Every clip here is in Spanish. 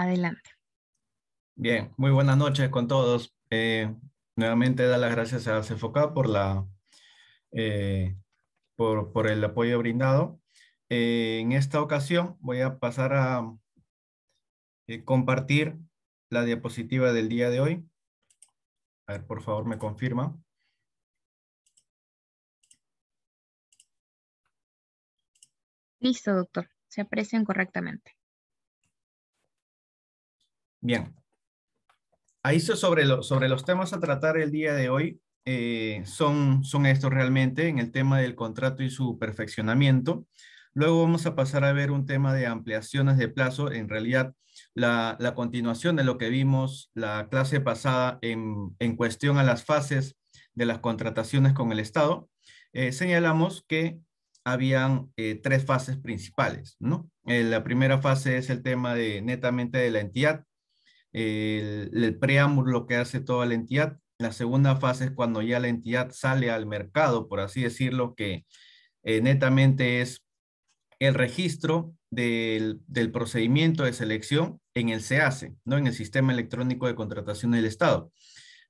Adelante. Bien, muy buenas noches con todos. Eh, nuevamente dar las gracias a Cefoca por, la, eh, por, por, el apoyo brindado. Eh, en esta ocasión voy a pasar a compartir la diapositiva del día de hoy. A ver, por favor, me confirma. Listo, doctor. Se aprecian correctamente. Bien. Ahí sobre, sobre los temas a tratar el día de hoy eh, son, son estos realmente en el tema del contrato y su perfeccionamiento. Luego vamos a pasar a ver un tema de ampliaciones de plazo, en realidad la, continuación de lo que vimos la clase pasada en, cuestión a las fases de las contrataciones con el Estado. Eh, señalamos que habían eh, tres fases principales, ¿no? la primera fase es el tema de netamente de la entidad, el, preámbulo que hace toda la entidad. La segunda fase es cuando ya la entidad sale al mercado, por así decirlo, que eh, netamente es el registro del, procedimiento de selección en el SEACE, ¿no? en el Sistema Electrónico de Contratación del Estado,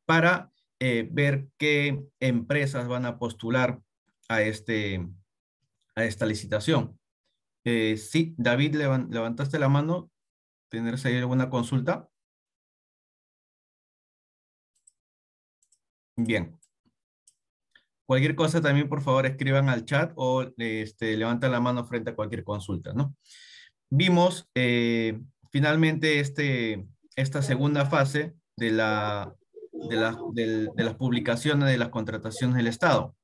para eh, ver qué empresas van a postular a, este, a esta licitación. Eh, sí, David, levantaste la mano. ¿tienes ahí alguna consulta? Bien. Cualquier cosa también, por favor, escriban al chat o este, la mano frente a cualquier consulta, ¿no? Vimos eh, finalmente este, esta segunda fase de, la, de, las publicaciones de las contrataciones del Estado.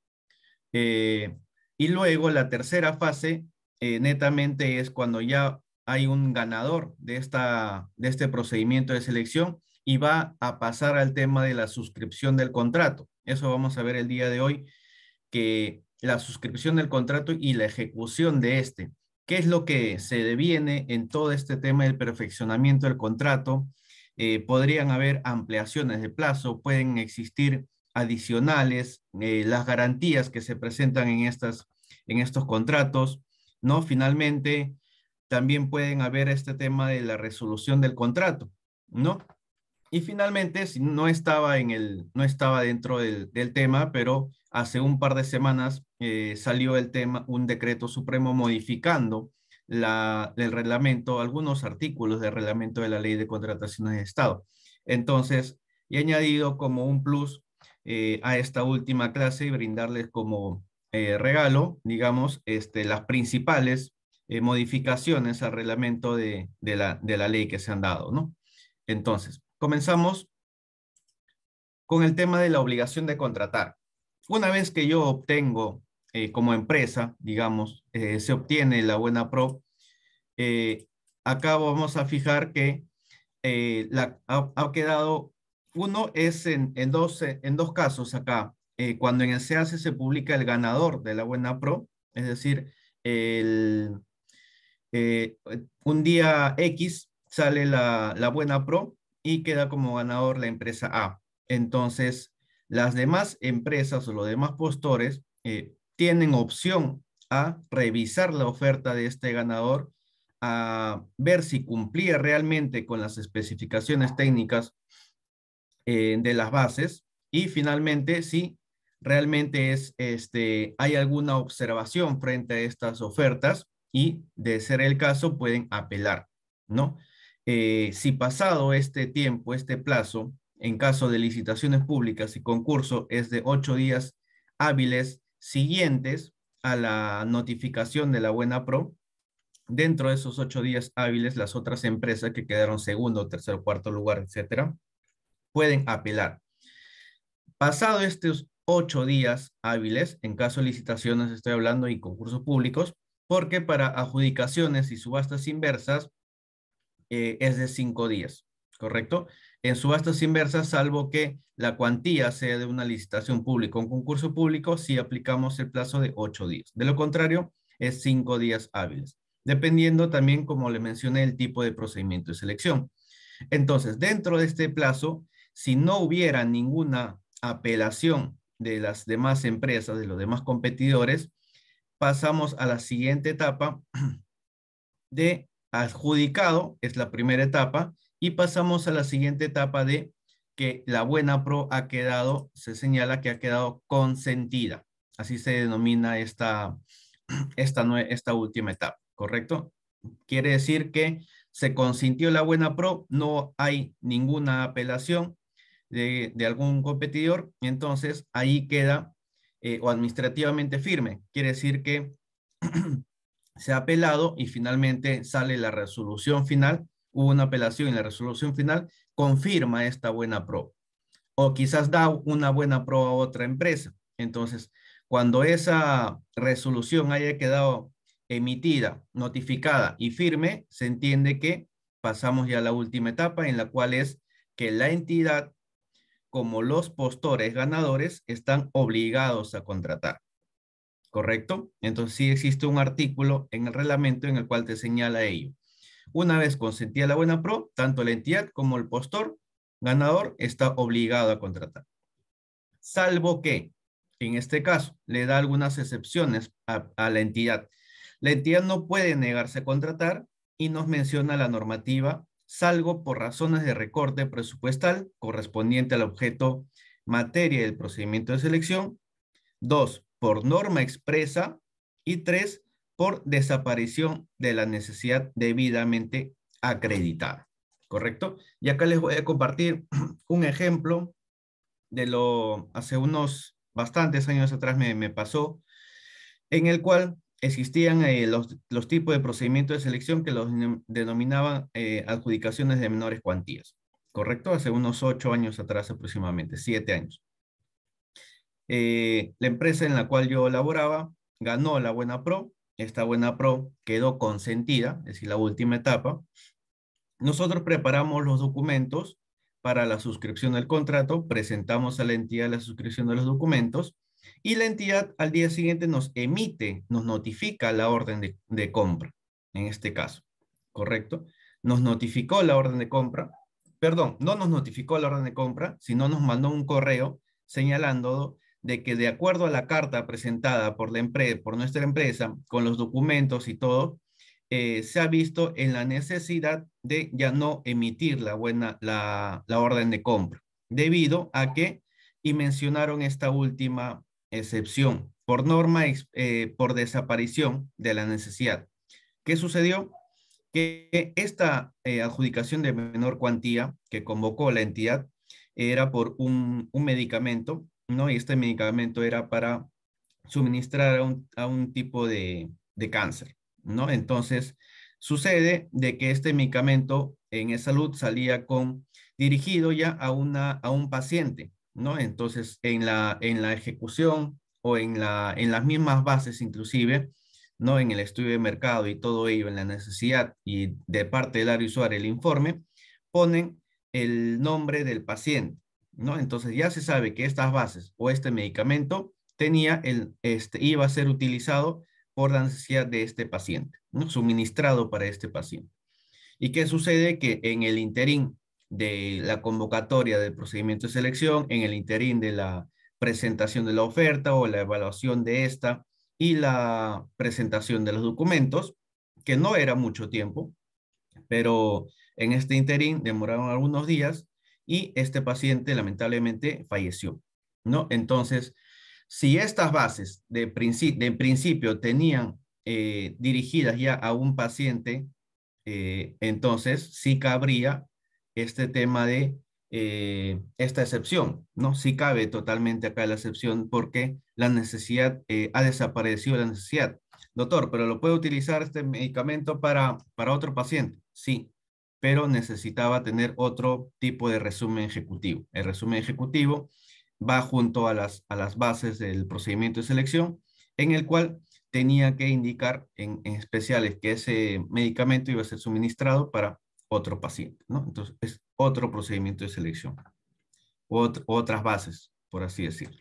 Eh, y luego la tercera fase eh, netamente es cuando ya hay un ganador de, esta, de este procedimiento de selección y va a pasar al tema de la suscripción del contrato. Eso vamos a ver el día de hoy, que la suscripción del contrato y la ejecución de este. ¿Qué es lo que se deviene en todo este tema del perfeccionamiento del contrato? Eh, podrían haber ampliaciones de plazo, pueden existir adicionales, eh, las garantías que se presentan en, estas, en estos contratos, ¿no? Finalmente, también pueden haber este tema de la resolución del contrato, ¿no? Y finalmente, no estaba, en el, no estaba dentro del, tema, pero hace un par de semanas eh, salió el tema, un decreto supremo modificando el reglamento, algunos artículos del reglamento de la ley de contrataciones de Estado. Entonces, he añadido como un plus eh, a esta última clase y brindarles como eh, regalo, digamos, este, las principales modificaciones al reglamento de, la, de la ley que se han dado, ¿no? Entonces, Comenzamos con el tema de la obligación de contratar. Una vez que yo obtengo eh, como empresa, digamos, eh, se obtiene la buena pro, eh, acá vamos a fijar que la, ha, quedado, uno es en, en, dos, en dos casos acá, cuando en el CAC se publica el ganador de la buena pro, es decir, el, un día X sale la, la buena pro y queda como ganador la empresa A. Entonces, las demás empresas o los demás postores eh, tienen opción a revisar la oferta de este ganador, a ver si cumplía realmente con las especificaciones técnicas eh, de las bases y finalmente si realmente es, este, hay alguna observación frente a estas ofertas y de ser el caso pueden apelar, ¿no? Eh, si pasado este tiempo, este plazo, en caso de licitaciones públicas y concurso, es de ocho días hábiles siguientes a la notificación de la buena pro, dentro de esos ocho días hábiles, las otras empresas que quedaron segundo, tercer, cuarto lugar, etcétera, pueden apelar. Pasado estos ocho días hábiles, en caso de licitaciones estoy hablando y concursos públicos, porque para adjudicaciones y subastas inversas, eh, es de cinco días, ¿correcto? En subastas inversas, salvo que la cuantía sea de una licitación pública o un concurso público, si aplicamos el plazo de ocho días. De lo contrario, es cinco días hábiles, dependiendo también, como le mencioné, el tipo de procedimiento de selección. Entonces, dentro de este plazo, si no hubiera ninguna apelación de las demás empresas, de los demás competidores, pasamos a la siguiente etapa de adjudicado, es la primera etapa, y pasamos a la siguiente etapa de que la buena pro ha quedado, se señala que ha quedado consentida. Así se denomina esta, esta, esta última etapa, ¿correcto? Quiere decir que se consintió la buena pro, no hay ninguna apelación de, algún competidor, entonces ahí queda eh, o administrativamente firme. Quiere decir que se ha apelado y finalmente sale la resolución final, hubo una apelación y la resolución final confirma esta buena pro. O quizás da una buena prueba a otra empresa. Entonces, cuando esa resolución haya quedado emitida, notificada y firme, se entiende que pasamos ya a la última etapa en la cual es que la entidad como los postores ganadores están obligados a contratar. ¿correcto? Entonces sí existe un artículo en el reglamento en el cual te señala ello. Una vez consentida la buena pro, tanto la entidad como el postor ganador está obligado a contratar. Salvo que, en este caso, le da algunas excepciones a, la entidad. La entidad no puede negarse a contratar y nos menciona la normativa, salvo por razones de recorte presupuestal correspondiente al objeto materia del procedimiento de selección. Dos, por norma expresa y tres, por desaparición de la necesidad debidamente acreditada. ¿Correcto? Y acá les voy a compartir un ejemplo de lo hace unos bastantes años atrás me, pasó, en el cual existían eh, los, tipos de procedimientos de selección que los denominaban eh, adjudicaciones de menores cuantías. ¿Correcto? Hace unos ocho años atrás aproximadamente, siete años. Eh, la empresa en la cual yo laboraba ganó la Buena Pro, esta Buena Pro quedó consentida, es decir, la última etapa. Nosotros preparamos los documentos para la suscripción del contrato, presentamos a la entidad la suscripción de los documentos y la entidad al día siguiente nos emite, nos notifica la orden de, de compra, en este caso, ¿correcto? Nos notificó la orden de compra, perdón, no nos notificó la orden de compra, sino nos mandó un correo señalando de que de acuerdo a la carta presentada por, la empresa, por nuestra empresa, con los documentos y todo, eh, se ha visto en la necesidad de ya no emitir la, buena, la, la orden de compra, debido a que, y mencionaron esta última excepción, por norma, eh, por desaparición de la necesidad. ¿Qué sucedió? Que esta eh, adjudicación de menor cuantía que convocó la entidad era por un, un medicamento ¿no? Y este medicamento era para suministrar a un, tipo de, cáncer, ¿no? Entonces, sucede de que este medicamento en salud salía con, dirigido ya a, una, a un paciente, ¿no? Entonces, en la, en la ejecución o en, la, en las mismas bases inclusive, ¿no? En el estudio de mercado y todo ello, en la necesidad y de parte del área usuaria el informe, ponen el nombre del paciente, ¿no? Entonces ya se sabe que estas bases o este medicamento tenía el, este, iba a ser utilizado por la necesidad de este paciente, ¿no? suministrado para este paciente. ¿Y qué sucede? Que en el interín de la convocatoria del procedimiento de selección, en el interín de la presentación de la oferta o la evaluación de esta y la presentación de los documentos, que no era mucho tiempo, pero en este interín demoraron algunos días, y este paciente lamentablemente falleció, ¿no? Entonces, si estas bases de, principio tenían eh, dirigidas ya a un paciente, eh, entonces sí cabría este tema de eh, esta excepción, ¿no? Sí cabe totalmente acá la excepción porque la necesidad, ha desaparecido la necesidad. Doctor, pero lo puede utilizar este medicamento para, para otro paciente. Sí, pero necesitaba tener otro tipo de resumen ejecutivo. El resumen ejecutivo va junto a las, a las bases del procedimiento de selección, en el cual tenía que indicar en, especiales que ese medicamento iba a ser suministrado para otro paciente, ¿no? Entonces, es otro procedimiento de selección, otras bases, por así decirlo.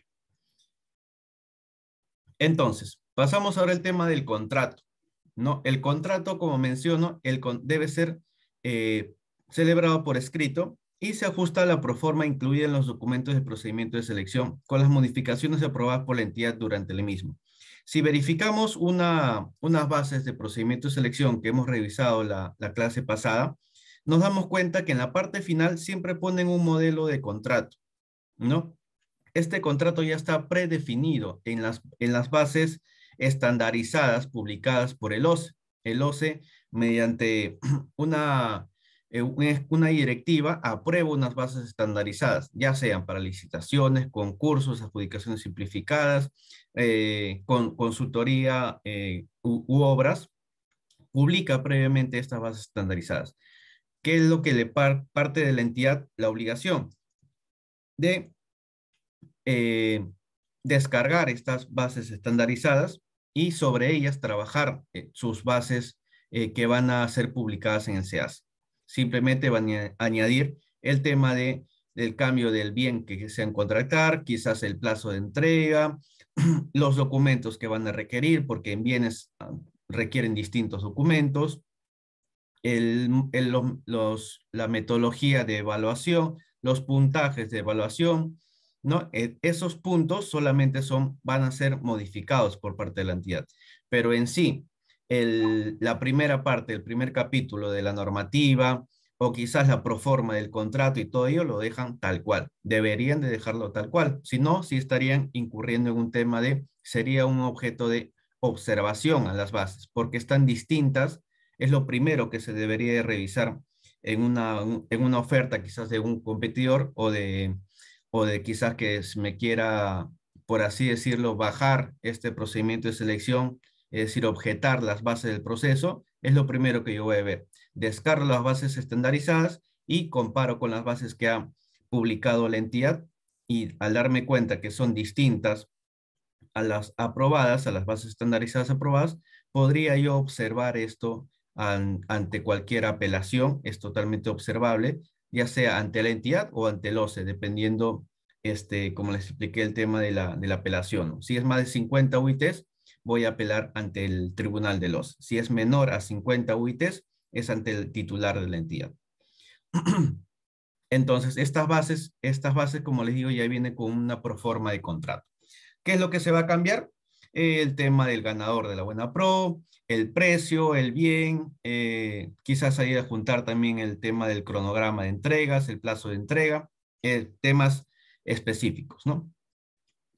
Entonces, pasamos ahora al tema del contrato, ¿no? El contrato, como menciono, el debe ser eh, celebrado por escrito y se ajusta a la proforma incluida en los documentos de procedimiento de selección con las modificaciones aprobadas por la entidad durante el mismo. Si verificamos unas bases de procedimiento de selección que hemos revisado la, clase pasada, nos damos cuenta que en la parte final siempre ponen un modelo de contrato, ¿no? Este contrato ya está predefinido en las, en las bases estandarizadas publicadas por el OCE. El OCE mediante una, eh, una directiva, aprueba unas bases estandarizadas, ya sean para licitaciones, concursos, adjudicaciones simplificadas, eh, con, consultoría eh, u, obras, publica previamente estas bases estandarizadas. ¿Qué es lo que le parte de la entidad la obligación? De descargar estas bases estandarizadas y sobre ellas trabajar sus bases eh, que van a ser publicadas en el SEAS. Simplemente van a añadir el tema de, del cambio del bien que desean contratar, quizás el plazo de entrega, los documentos que van a requerir, porque en bienes ah, requieren distintos documentos, la metodología de evaluación, los puntajes de evaluación, ¿no? E, esos puntos solamente son, van a ser modificados por parte de la entidad, pero en sí, la primera parte, el primer capítulo de la normativa o quizás la proforma del contrato y todo ello lo dejan tal cual. Deberían de dejarlo tal cual. Si no, sí estarían incurriendo en un tema de, sería un objeto de observación a las bases, porque están distintas. Es lo primero que se debería revisar en una, en una oferta quizás de un competidor o de, o de quizás que me quiera, por así decirlo, bajar este procedimiento de selección es decir, objetar las bases del proceso, es lo primero que yo voy a ver. Descargo las bases estandarizadas y comparo con las bases que ha publicado la entidad y al darme cuenta que son distintas a las aprobadas, a las bases estandarizadas aprobadas, podría yo observar esto ante cualquier apelación, es totalmente observable, ya sea ante la entidad o ante el OCE, dependiendo, este, como les expliqué, el tema de la, de la apelación. Si es más de 50 UITs, voy a apelar ante el tribunal de los. Si es menor a 50 UITs, es ante el titular de la entidad. Entonces, estas bases, estas bases, como les digo, ya viene con una proforma de contrato. ¿Qué es lo que se va a cambiar? el tema del ganador de la buena pro, el precio, el bien, eh, quizás ahí a juntar también el tema del cronograma de entregas, el plazo de entrega, eh, temas específicos, ¿no?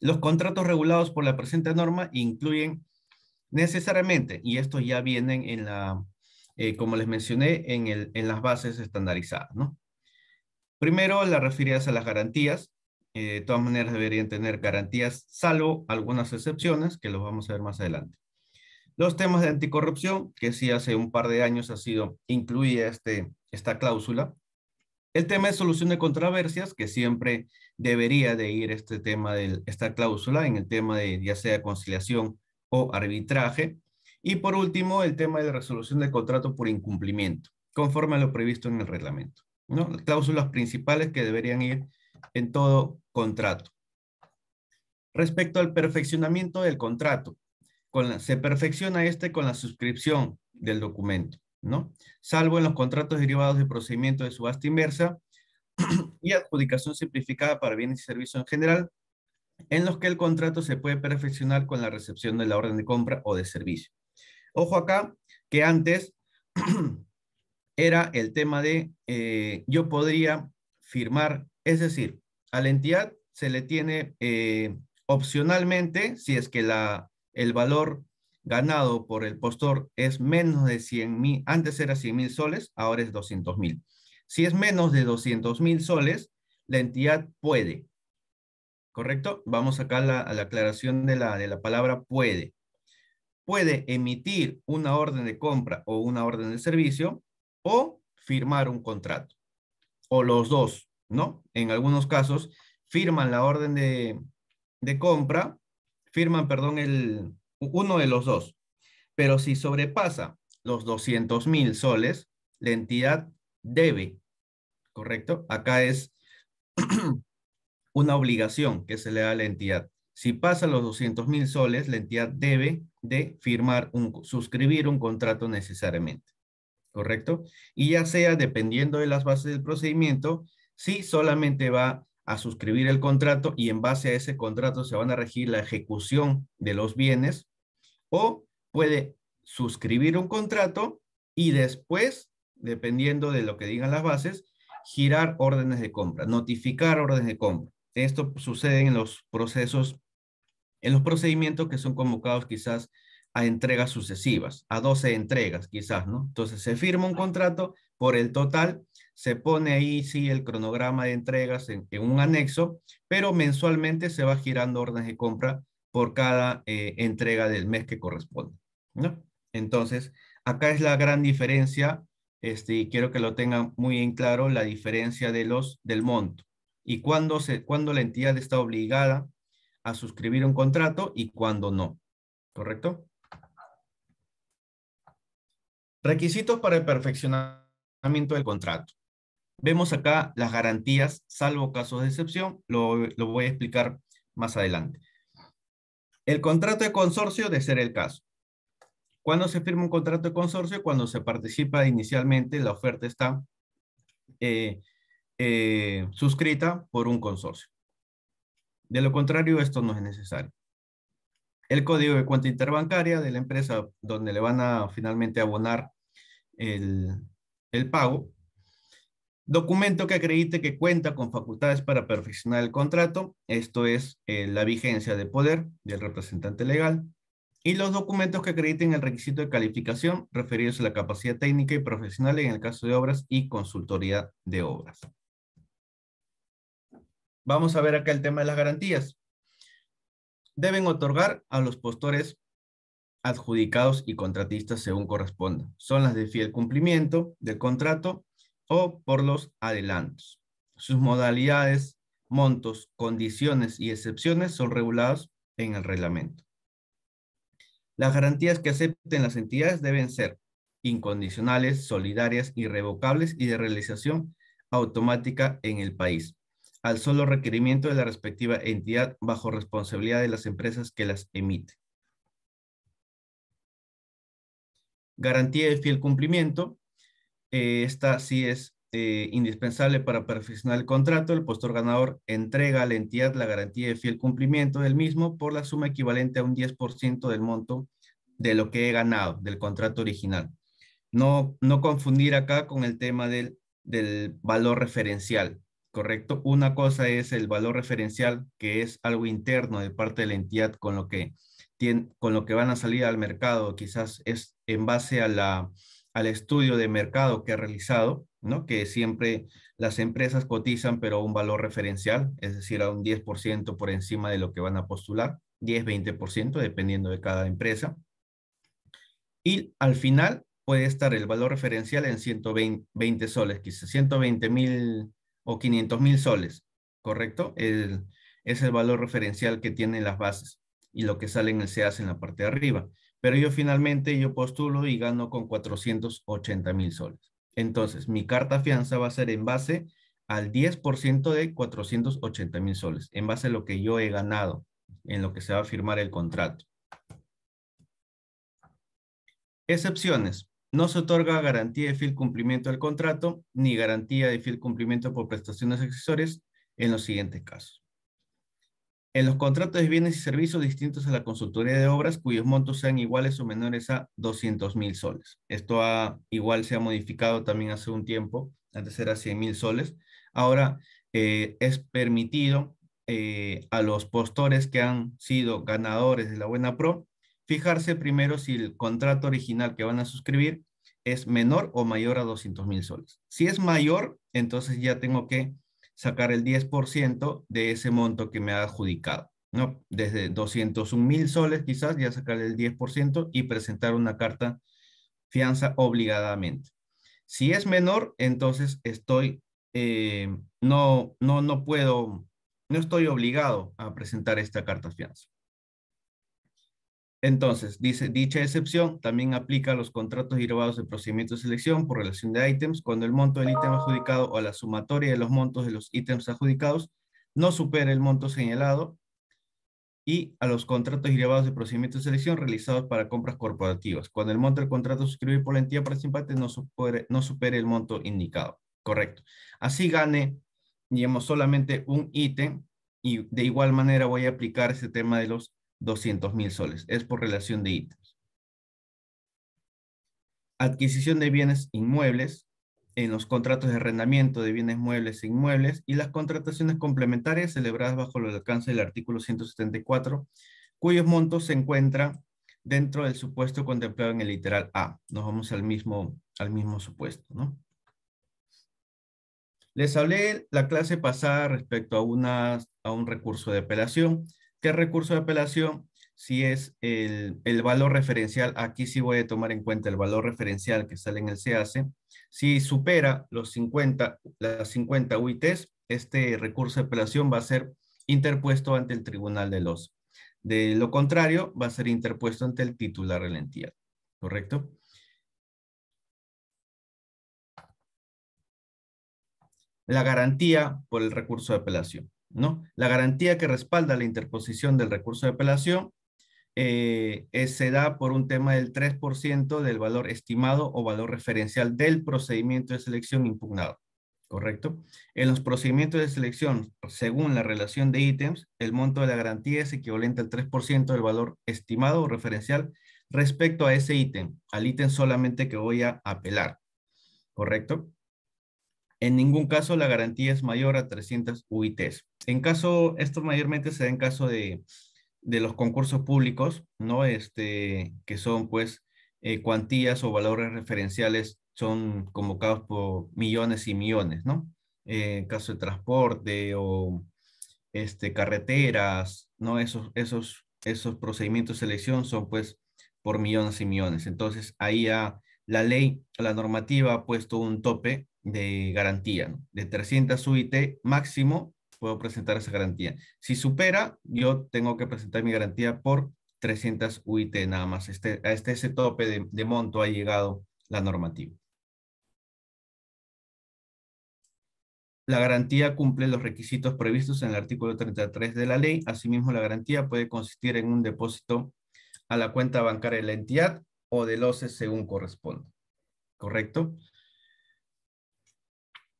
Los contratos regulados por la presente norma incluyen necesariamente, y estos ya vienen en la, eh, como les mencioné, en, el, en las bases estandarizadas, ¿no? Primero, las referidas a las garantías. Eh, de todas maneras, deberían tener garantías, salvo algunas excepciones que los vamos a ver más adelante. Los temas de anticorrupción, que sí hace un par de años ha sido incluida este, esta cláusula. El tema de solución de controversias, que siempre debería de ir este tema de esta cláusula en el tema de ya sea conciliación o arbitraje. Y por último, el tema de resolución del contrato por incumplimiento, conforme a lo previsto en el reglamento. ¿no? cláusulas principales que deberían ir en todo contrato. Respecto al perfeccionamiento del contrato, con se perfecciona este con la suscripción del documento, ¿no? Salvo en los contratos derivados de procedimiento de subasta inversa, y adjudicación simplificada para bienes y servicios en general, en los que el contrato se puede perfeccionar con la recepción de la orden de compra o de servicio. Ojo acá que antes era el tema de eh, yo podría firmar, es decir, a la entidad se le tiene eh, opcionalmente, si es que el valor ganado por el postor es menos de 100 mil, antes era 100 mil soles, ahora es 200 mil. Si es menos de 200 mil soles, la entidad puede. ¿Correcto? Vamos acá a la, la aclaración de la, de la palabra puede. Puede emitir una orden de compra o una orden de servicio o firmar un contrato. O los dos, ¿no? En algunos casos firman la orden de, compra, firman, perdón, el, uno de los dos. Pero si sobrepasa los 200 mil soles, la entidad debe, ¿correcto? Acá es una obligación que se le da a la entidad. Si pasa los 200 mil soles, la entidad debe de firmar, un, suscribir un contrato necesariamente, ¿correcto? Y ya sea, dependiendo de las bases del procedimiento, si solamente va a suscribir el contrato y en base a ese contrato se van a regir la ejecución de los bienes o puede suscribir un contrato y después dependiendo de lo que digan las bases, girar órdenes de compra, notificar órdenes de compra. Esto sucede en los procesos, en los procedimientos que son convocados quizás a entregas sucesivas, a 12 entregas quizás, ¿no? Entonces se firma un contrato por el total, se pone ahí sí el cronograma de entregas en, un anexo, pero mensualmente se va girando órdenes de compra por cada eh, entrega del mes que corresponde, ¿no? Entonces, acá es la gran diferencia este, quiero que lo tengan muy en claro, la diferencia de los, del monto y cuándo, se, la entidad está obligada a suscribir un contrato y cuándo no. ¿Correcto? Requisitos para el perfeccionamiento del contrato. Vemos acá las garantías, salvo casos de excepción, lo voy a explicar más adelante. El contrato de consorcio, de ser el caso. Cuando se firma un contrato de consorcio? Cuando se participa inicialmente, la oferta está eh, eh, suscrita por un consorcio. De lo contrario, esto no es necesario. El código de cuenta interbancaria de la empresa donde le van a finalmente abonar el, pago. Documento que acredite que cuenta con facultades para perfeccionar el contrato. Esto es eh, la vigencia de poder del representante legal y los documentos que acrediten el requisito de calificación referidos a la capacidad técnica y profesional en el caso de obras y consultoría de obras. Vamos a ver acá el tema de las garantías. Deben otorgar a los postores adjudicados y contratistas según corresponda. Son las de fiel cumplimiento del contrato o por los adelantos. Sus modalidades, montos, condiciones y excepciones son reguladas en el reglamento. Las garantías que acepten las entidades deben ser incondicionales, solidarias, irrevocables y de realización automática en el país, al solo requerimiento de la respectiva entidad bajo responsabilidad de las empresas que las emite. Garantía de fiel cumplimiento. Eh, esta sí es eh, indispensable para perfeccionar el contrato, el postor ganador entrega a la entidad la garantía de fiel cumplimiento del mismo por la suma equivalente a un 10% del monto de lo que he ganado del contrato original. No, no confundir acá con el tema del, del valor referencial, ¿correcto? Una cosa es el valor referencial, que es algo interno de parte de la entidad con lo que, con lo que van a salir al mercado, quizás es en base a la, al estudio de mercado que ha realizado, que siempre las empresas cotizan, pero a un valor referencial, es decir, a un 10% por encima de lo que van a postular, 10-20%, dependiendo de cada empresa. Y al final puede estar el valor referencial en 120 soles, quizás 120 mil o 500 mil soles, ¿correcto? es el valor referencial que tienen las bases y lo que sale en el hace en la parte de arriba. Pero yo finalmente yo postulo y gano con 480 mil soles. Entonces, mi carta fianza va a ser en base al 10% de 480 mil soles, en base a lo que yo he ganado, en lo que se va a firmar el contrato. Excepciones. No se otorga garantía de fiel cumplimiento del contrato ni garantía de fiel cumplimiento por prestaciones accesorias en los siguientes casos en los contratos de bienes y servicios distintos a la consultoría de obras cuyos montos sean iguales o menores a 200 mil soles. Esto ha, igual se ha modificado también hace un tiempo, antes era 100 mil soles. Ahora eh, es permitido eh, a los postores que han sido ganadores de la Buena Pro fijarse primero si el contrato original que van a suscribir es menor o mayor a 200 mil soles. Si es mayor, entonces ya tengo que sacar el 10% de ese monto que me ha adjudicado. ¿no? Desde 201 mil soles quizás ya sacar el 10% y presentar una carta fianza obligadamente. Si es menor, entonces estoy, eh, no, no, no puedo, no estoy obligado a presentar esta carta fianza. Entonces, dice, dicha excepción también aplica a los contratos derivados de procedimiento de selección por relación de ítems cuando el monto del ítem adjudicado o la sumatoria de los montos de los ítems adjudicados no supere el monto señalado y a los contratos derivados de procedimiento de selección realizados para compras corporativas cuando el monto del contrato suscribido por la entidad participante no supere, no supere el monto indicado. Correcto. Así gane, digamos, solamente un ítem y de igual manera voy a aplicar ese tema de los 200 mil soles. Es por relación de ítems. Adquisición de bienes inmuebles en los contratos de arrendamiento de bienes muebles e inmuebles y las contrataciones complementarias celebradas bajo el alcance del artículo 174, cuyos montos se encuentran dentro del supuesto contemplado en el literal A. Nos vamos al mismo, al mismo supuesto, ¿no? Les hablé la clase pasada respecto a, una, a un recurso de apelación. ¿Qué recurso de apelación? Si es el, valor referencial, aquí sí voy a tomar en cuenta el valor referencial que sale en el CAC. Si supera los 50, las 50 UITs, este recurso de apelación va a ser interpuesto ante el tribunal de los. De lo contrario, va a ser interpuesto ante el titular de la entidad. ¿Correcto? La garantía por el recurso de apelación. ¿no? La garantía que respalda la interposición del recurso de apelación eh, se da por un tema del 3% del valor estimado o valor referencial del procedimiento de selección impugnado. ¿Correcto? En los procedimientos de selección, según la relación de ítems, el monto de la garantía es equivalente al 3% del valor estimado o referencial respecto a ese ítem, al ítem solamente que voy a apelar. ¿Correcto? En ningún caso la garantía es mayor a 300 UITs. En caso, esto mayormente se da en caso de, de los concursos públicos, ¿no? Este, que son pues eh, cuantías o valores referenciales son convocados por millones y millones, ¿no? Eh, en caso de transporte o este, carreteras, ¿no? Esos, esos, esos procedimientos de selección son pues por millones y millones. Entonces ahí la ley, la normativa ha puesto un tope de garantía, de 300 UIT máximo puedo presentar esa garantía. Si supera, yo tengo que presentar mi garantía por 300 UIT nada más. Este, a este, ese tope de, monto ha llegado la normativa. La garantía cumple los requisitos previstos en el artículo 33 de la ley. Asimismo, la garantía puede consistir en un depósito a la cuenta bancaria de la entidad o de loses según corresponda. ¿Correcto?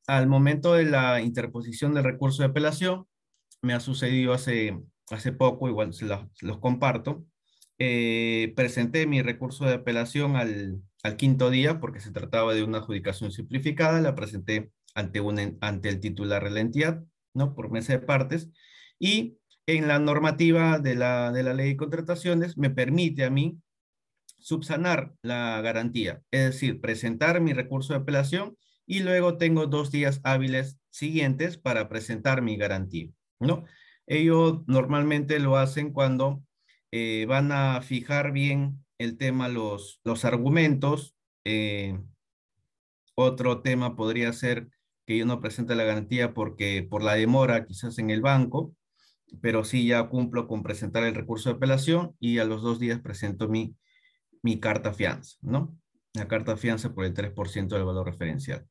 al momento de la interposición del recurso de apelación, me ha sucedido hace, hace poco, igual se los, comparto, eh, presenté mi recurso de apelación al, al, quinto día porque se trataba de una adjudicación simplificada, la presenté ante, un, ante el titular de la entidad, ¿no? Por mesa de partes, y en la normativa de la, de la ley de contrataciones me permite a mí subsanar la garantía, es decir, presentar mi recurso de apelación y luego tengo dos días hábiles siguientes para presentar mi garantía, ¿no? Ellos normalmente lo hacen cuando eh, van a fijar bien el tema, los, los argumentos. Eh, otro tema podría ser que yo no presente la garantía porque por la demora quizás en el banco, pero sí ya cumplo con presentar el recurso de apelación y a los dos días presento mi, mi carta fianza, ¿no? La carta fianza por el 3% del valor referencial.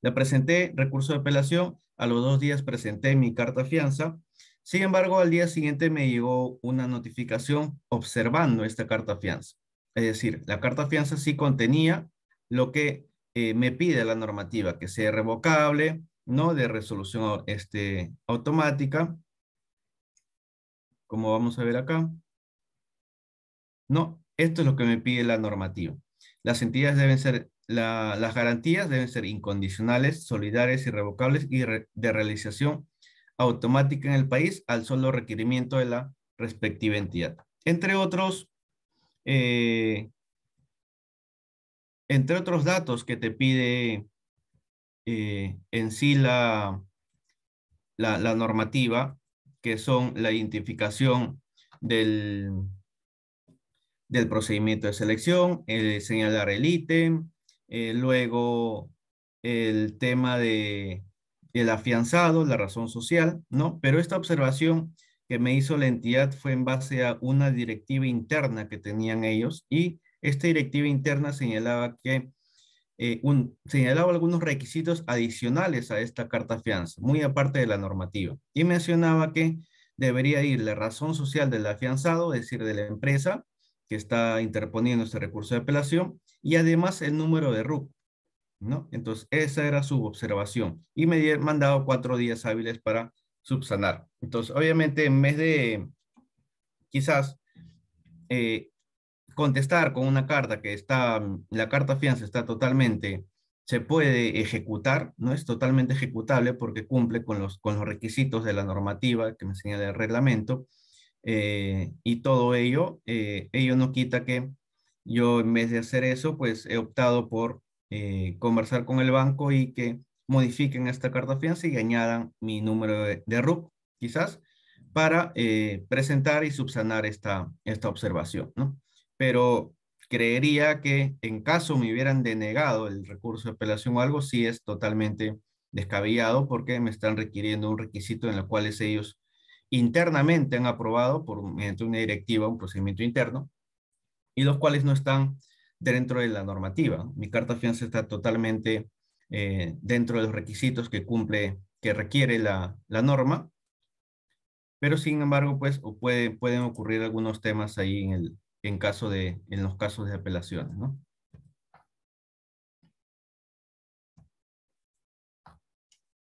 Le presenté recurso de apelación, a los dos días presenté mi carta fianza. Sin embargo, al día siguiente me llegó una notificación observando esta carta fianza. Es decir, la carta fianza sí contenía lo que eh, me pide la normativa, que sea revocable, ¿no? De resolución este, automática, como vamos a ver acá. No, esto es lo que me pide la normativa. Las entidades deben ser las garantías deben ser incondicionales, solidarias, irrevocables y de realización automática en el país al solo requerimiento de la respectiva entidad. Entre otros, eh, entre otros datos que te pide eh, en sí la, la, normativa, que son la identificación del, del procedimiento de selección, el señalar el ítem, eh, luego el tema de el afianzado, la razón social, ¿no? Pero esta observación que me hizo la entidad fue en base a una directiva interna que tenían ellos y esta directiva interna señalaba que eh, un, señalaba algunos requisitos adicionales a esta carta fianza, muy aparte de la normativa, y mencionaba que debería ir la razón social del afianzado, es decir, de la empresa que está interponiendo este recurso de apelación, y además el número de RUC. ¿no? Entonces, esa era su observación y me han mandado cuatro días hábiles para subsanar. Entonces, obviamente, en vez de quizás eh, contestar con una carta que está, mm, la carta fianza está totalmente, se puede ejecutar, no es totalmente ejecutable porque cumple con los, con los requisitos de la normativa que me señala el reglamento. Eh, y todo ello, eh, ello no quita que yo en vez de hacer eso, pues he optado por eh, conversar con el banco y que modifiquen esta carta fianza y añadan mi número de, RUP, quizás, para eh, presentar y subsanar esta, esta observación, Pero creería que en caso me hubieran denegado el recurso de apelación o algo, sí es totalmente descabellado porque me están requiriendo un requisito en el cual ellos internamente han aprobado por mediante una directiva, un procedimiento interno, y los cuales no están dentro de la normativa. Mi carta de fianza está totalmente eh, dentro de los requisitos que cumple, que requiere la, norma, pero sin embargo, pues puede, pueden ocurrir algunos temas ahí en, caso en los casos de apelaciones, ¿no?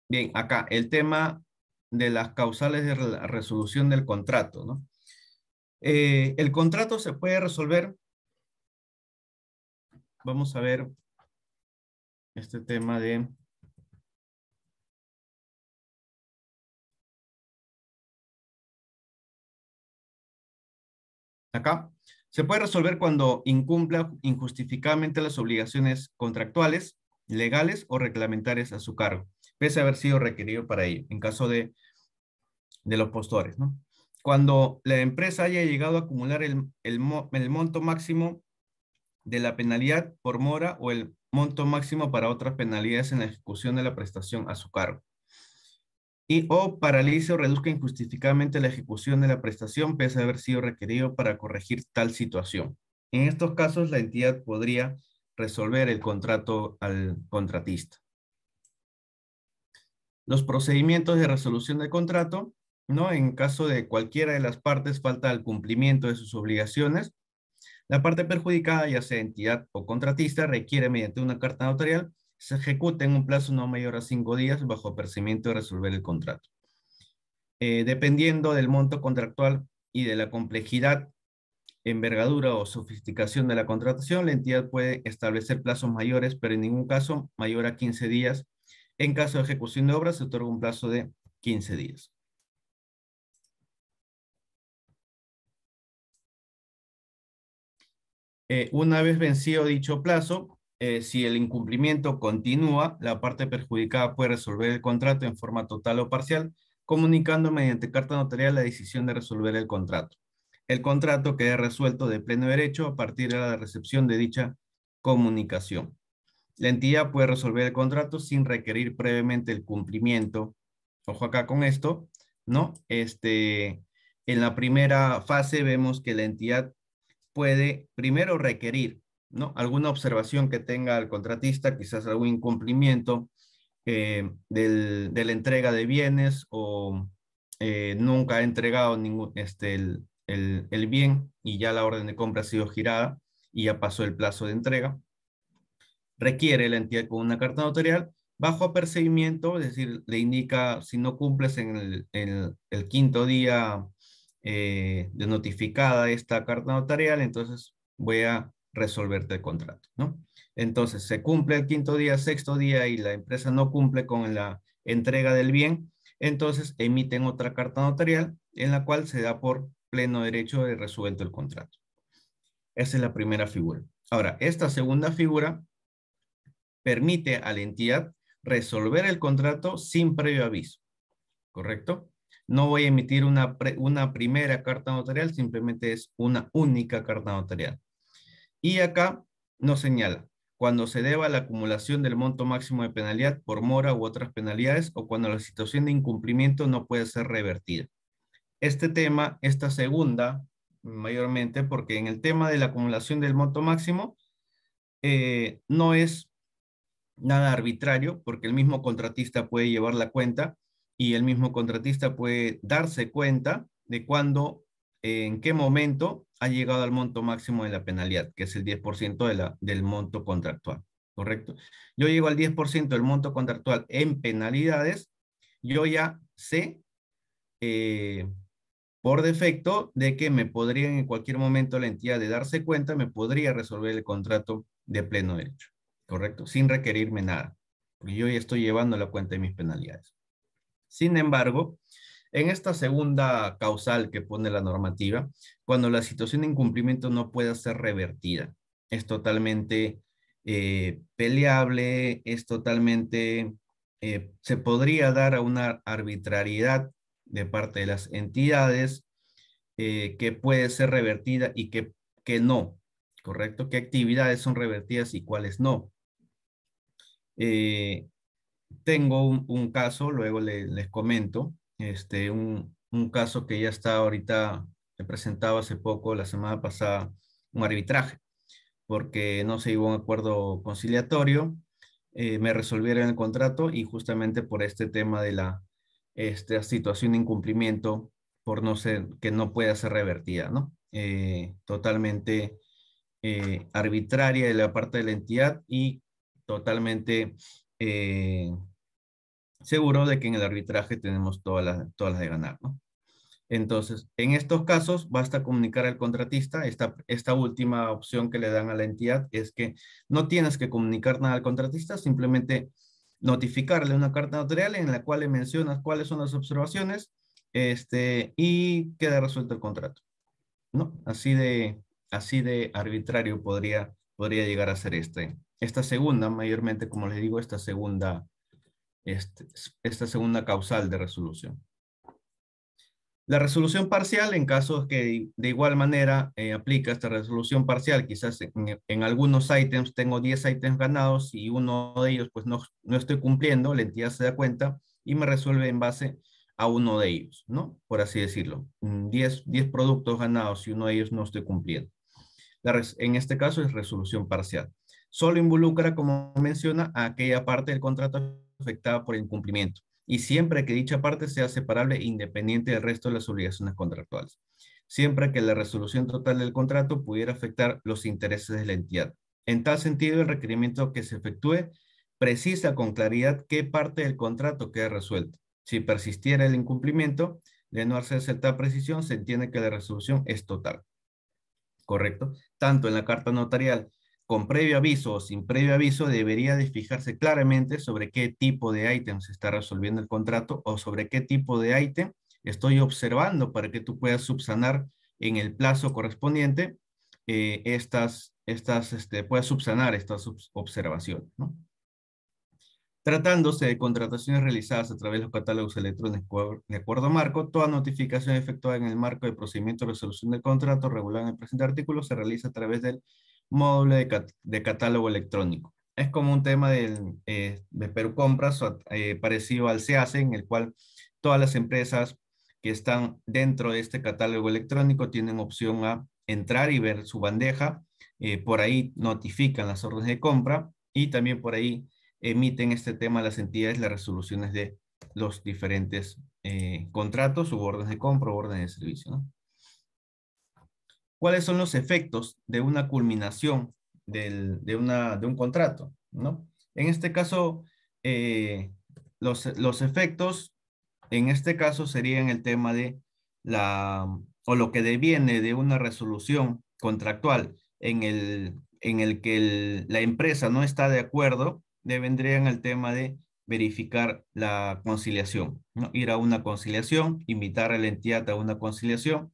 Bien, acá el tema de las causales de resolución del contrato, ¿no? Eh, el contrato se puede resolver. Vamos a ver este tema de... Acá. Se puede resolver cuando incumpla injustificadamente las obligaciones contractuales, legales o reglamentarias a su cargo, pese a haber sido requerido para ello, en caso de, de los postores, ¿no? cuando la empresa haya llegado a acumular el, monto máximo de la penalidad por mora o el monto máximo para otras penalidades en la ejecución de la prestación a su cargo y o paralice o reduzca injustificadamente la ejecución de la prestación pese a haber sido requerido para corregir tal situación. En estos casos, la entidad podría resolver el contrato al contratista. Los procedimientos de resolución del contrato ¿no? En caso de cualquiera de las partes falta el cumplimiento de sus obligaciones, la parte perjudicada, ya sea entidad o contratista, requiere mediante una carta notarial se ejecute en un plazo no mayor a cinco días bajo percibimiento de resolver el contrato. Eh, dependiendo del monto contractual y de la complejidad, envergadura o sofisticación de la contratación, la entidad puede establecer plazos mayores, pero en ningún caso mayor a 15 días. En caso de ejecución de obras, se otorga un plazo de 15 días. Eh, una vez vencido dicho plazo, eh, si el incumplimiento continúa, la parte perjudicada puede resolver el contrato en forma total o parcial, comunicando mediante carta notarial la decisión de resolver el contrato. El contrato queda resuelto de pleno derecho a partir de la recepción de dicha comunicación. La entidad puede resolver el contrato sin requerir previamente el cumplimiento. Ojo acá con esto, ¿no? Este, en la primera fase vemos que la entidad puede primero requerir ¿no? alguna observación que tenga el contratista, quizás algún incumplimiento eh, de la entrega de bienes o eh, nunca ha entregado ningún, este, el, bien y ya la orden de compra ha sido girada y ya pasó el plazo de entrega. Requiere la entidad con una carta notarial bajo apercibimiento, es decir, le indica si no cumples en el, en el quinto día eh, de notificada esta carta notarial, entonces voy a resolverte el contrato, ¿no? Entonces, se cumple el quinto día, sexto día y la empresa no cumple con la entrega del bien, entonces emiten otra carta notarial en la cual se da por pleno derecho de resuelto el contrato. Esa es la primera figura. Ahora, esta segunda figura permite a la entidad resolver el contrato sin previo aviso, ¿correcto? No voy a emitir una, una primera carta notarial, simplemente es una única carta notarial. Y acá nos señala, cuando se deba la acumulación del monto máximo de penalidad por mora u otras penalidades o cuando la situación de incumplimiento no puede ser revertida. Este tema, esta segunda, mayormente, porque en el tema de la acumulación del monto máximo eh, no es nada arbitrario, porque el mismo contratista puede llevar la cuenta y el mismo contratista puede darse cuenta de cuándo, en qué momento ha llegado al monto máximo de la penalidad, que es el 10% de la, del monto contractual, ¿correcto? Yo llego al 10% del monto contractual en penalidades, yo ya sé eh, por defecto de que me podría en cualquier momento la entidad de darse cuenta, me podría resolver el contrato de pleno derecho, ¿correcto? Sin requerirme nada, porque yo ya estoy llevando la cuenta de mis penalidades. Sin embargo, en esta segunda causal que pone la normativa, cuando la situación de incumplimiento no pueda ser revertida, es totalmente eh, peleable, es totalmente, eh, se podría dar a una arbitrariedad de parte de las entidades eh, que puede ser revertida y que, que no, ¿correcto? ¿Qué actividades son revertidas y cuáles no? tengo un, caso, luego les comento, este, un, un, caso que ya está ahorita presentado hace poco, la semana pasada, un arbitraje, porque no se llegó un acuerdo conciliatorio, eh, me resolvieron el contrato y justamente por este tema de la esta situación de incumplimiento por no ser, que no pueda ser revertida, ¿no? Eh, totalmente eh, arbitraria de la parte de la entidad y totalmente eh, seguro de que en el arbitraje tenemos todas las, todas las de ganar, ¿no? Entonces, en estos casos, basta comunicar al contratista. Esta, esta última opción que le dan a la entidad es que no tienes que comunicar nada al contratista, simplemente notificarle una carta notarial en la cual le mencionas cuáles son las observaciones este, y queda resuelto el contrato. ¿no? Así, de, así de arbitrario podría podría llegar a ser este. Esta segunda, mayormente, como les digo, esta segunda, este, esta segunda causal de resolución. La resolución parcial, en casos que de igual manera eh, aplica esta resolución parcial, quizás en, algunos ítems, tengo 10 ítems ganados y uno de ellos pues no, no estoy cumpliendo, la entidad se da cuenta y me resuelve en base a uno de ellos, ¿no? Por así decirlo. 10 mm, productos ganados y uno de ellos no estoy cumpliendo en este caso es resolución parcial. Solo involucra, como menciona, aquella parte del contrato afectada por incumplimiento y siempre que dicha parte sea separable e independiente del resto de las obligaciones contractuales. Siempre que la resolución total del contrato pudiera afectar los intereses de la entidad. En tal sentido, el requerimiento que se efectúe precisa con claridad qué parte del contrato queda resuelto. Si persistiera el incumplimiento, de no hacerse tal precisión, se entiende que la resolución es total. ¿correcto? Tanto en la carta notarial con previo aviso o sin previo aviso debería de fijarse claramente sobre qué tipo de ítem se está resolviendo el contrato o sobre qué tipo de ítem estoy observando para que tú puedas subsanar en el plazo correspondiente eh, estas, estas este, puedas subsanar estas observaciones, ¿no? Tratándose de contrataciones realizadas a través de los catálogos electrónicos de acuerdo a marco, toda notificación efectuada en el marco de procedimiento de resolución de contrato regulado en el presente artículo se realiza a través del módulo de, catálogo electrónico. Es como un tema eh, de Perú Compras, eh, parecido al SEACE, en el cual todas las empresas que están dentro de este catálogo electrónico tienen opción a entrar y ver su bandeja. Eh, por ahí notifican las órdenes de compra y también por ahí emiten este tema las entidades las resoluciones de los diferentes eh, contratos contratos, órdenes de compra, órdenes de servicio. ¿Cuáles son los efectos de una culminación del, de, una, de un contrato? ¿no? En este caso, eh, los, efectos, en este caso, serían el tema de la, o lo que deviene de una resolución contractual en el, en el que la empresa no está de acuerdo le vendrían al tema de verificar la conciliación, ¿no? ir a una conciliación, invitar a la entidad a una conciliación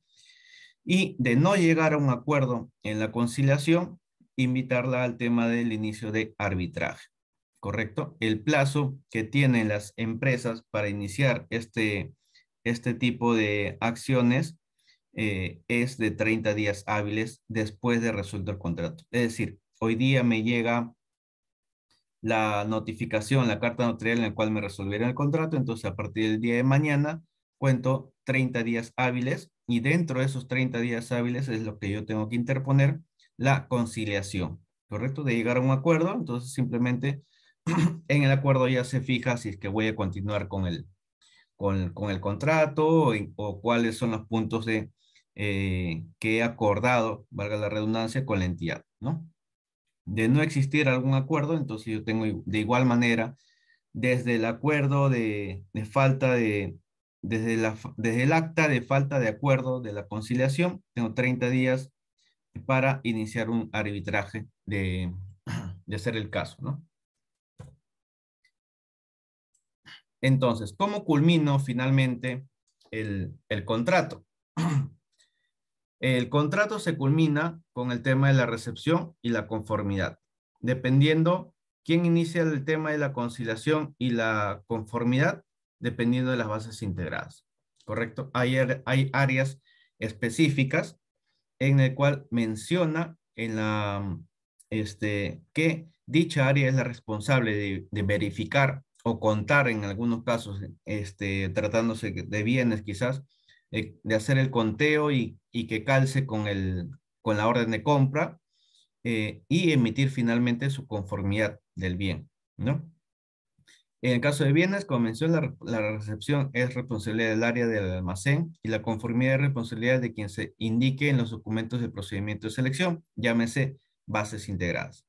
y de no llegar a un acuerdo en la conciliación, invitarla al tema del inicio de arbitraje, ¿correcto? El plazo que tienen las empresas para iniciar este, este tipo de acciones eh, es de 30 días hábiles después de resuelto el contrato. Es decir, hoy día me llega la notificación, la carta notarial en la cual me resolvieron el contrato. Entonces, a partir del día de mañana, cuento 30 días hábiles y dentro de esos 30 días hábiles es lo que yo tengo que interponer, la conciliación, ¿correcto? De llegar a un acuerdo, entonces simplemente en el acuerdo ya se fija si es que voy a continuar con el, con, el contrato o, cuáles son los puntos de, eh, que he acordado, valga la redundancia, con la entidad, ¿no? de no existir algún acuerdo, entonces yo tengo de igual manera, desde el acuerdo de, de falta de, desde, la, desde el acta de falta de acuerdo de la conciliación, tengo 30 días para iniciar un arbitraje de, de hacer el caso, ¿no? Entonces, ¿cómo culmino finalmente el, el contrato? El contrato se culmina con el tema de la recepción y la conformidad, dependiendo quién inicia el tema de la conciliación y la conformidad, dependiendo de las bases integradas. ¿Correcto? Hay, hay áreas específicas en el cual menciona en la, este, que dicha área es la responsable de, verificar o contar en algunos casos, este, tratándose de bienes quizás, eh, de hacer el conteo y, que calce con, el, con la orden de compra eh, y emitir finalmente su conformidad del bien, ¿no? En el caso de bienes, como mencioné, la, la, recepción es responsabilidad del área del almacén y la conformidad es responsabilidad de quien se indique en los documentos de procedimiento de selección, llámese bases integradas.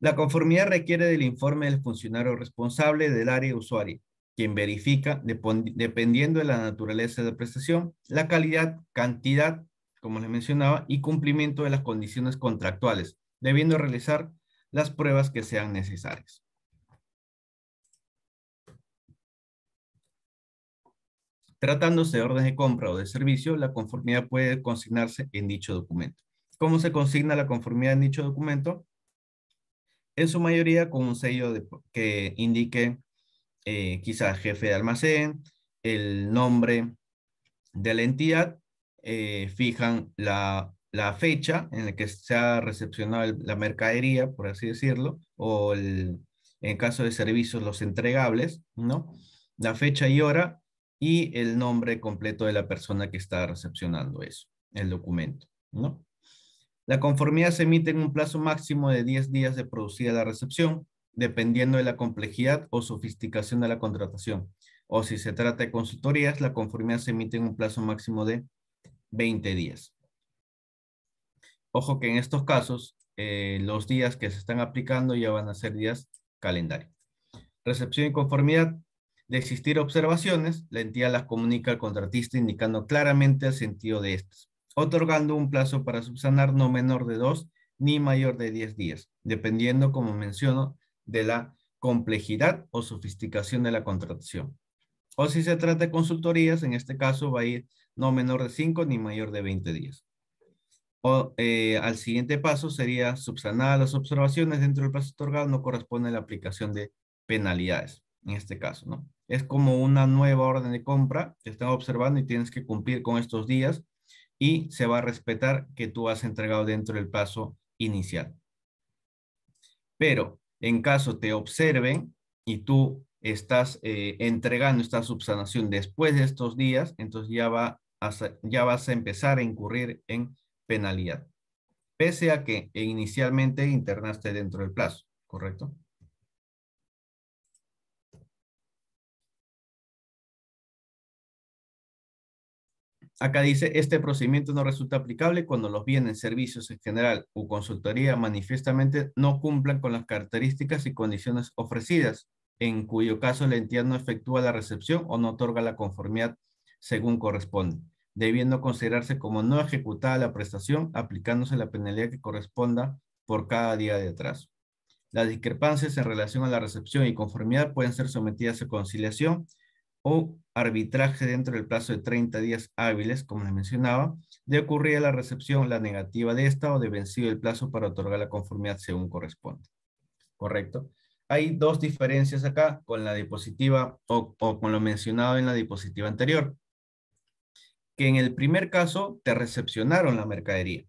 La conformidad requiere del informe del funcionario responsable del área usuaria, quien verifica, dependiendo de la naturaleza de la prestación, la calidad, cantidad, como les mencionaba, y cumplimiento de las condiciones contractuales, debiendo realizar las pruebas que sean necesarias. Tratándose de órdenes de compra o de servicio, la conformidad puede consignarse en dicho documento. ¿Cómo se consigna la conformidad en dicho documento? En su mayoría con un sello que indique eh, quizás jefe de almacén, el nombre de la entidad, eh, fijan la, la, fecha en la que se ha recepcionado la mercadería, por así decirlo, o el, en caso de servicios, los entregables, ¿no? La fecha y hora y el nombre completo de la persona que está recepcionando eso, el documento, ¿no? La conformidad se emite en un plazo máximo de 10 días de producida la recepción dependiendo de la complejidad o sofisticación de la contratación. O si se trata de consultorías, la conformidad se emite en un plazo máximo de 20 días. Ojo que en estos casos, eh, los días que se están aplicando ya van a ser días calendario. Recepción y conformidad. De existir observaciones, la entidad las comunica al contratista indicando claramente el sentido de estas, otorgando un plazo para subsanar no menor de dos ni mayor de 10 días, dependiendo, como menciono, de la complejidad o sofisticación de la contratación. O si se trata de consultorías, en este caso va a ir no menor de 5 ni mayor de 20 días. O, eh, al siguiente paso sería subsanar las observaciones dentro del plazo otorgado, no corresponde a la aplicación de penalidades, en este caso, ¿no? Es como una nueva orden de compra, que están observando y tienes que cumplir con estos días y se va a respetar que tú has entregado dentro del plazo inicial. Pero en caso te observen y tú estás eh, entregando esta subsanación después de estos días, entonces ya, va ya vas a empezar a incurrir en penalidad, pese a que inicialmente internaste dentro del plazo, ¿correcto? Acá dice, este procedimiento no resulta aplicable cuando los bienes, servicios en general o consultoría manifiestamente no cumplan con las características y condiciones ofrecidas, en cuyo caso la entidad no efectúa la recepción o no otorga la conformidad según corresponde, debiendo considerarse como no ejecutada la prestación, aplicándose la penalidad que corresponda por cada día de atraso. Las discrepancias en relación a la recepción y conformidad pueden ser sometidas a conciliación o arbitraje dentro del plazo de 30 días hábiles, como les mencionaba, de ocurrir la recepción, la negativa de esta o de vencido el plazo para otorgar la conformidad según corresponde. ¿Correcto? Hay dos diferencias acá con la diapositiva o, con lo mencionado en la diapositiva anterior. Que en el primer caso te recepcionaron la mercadería,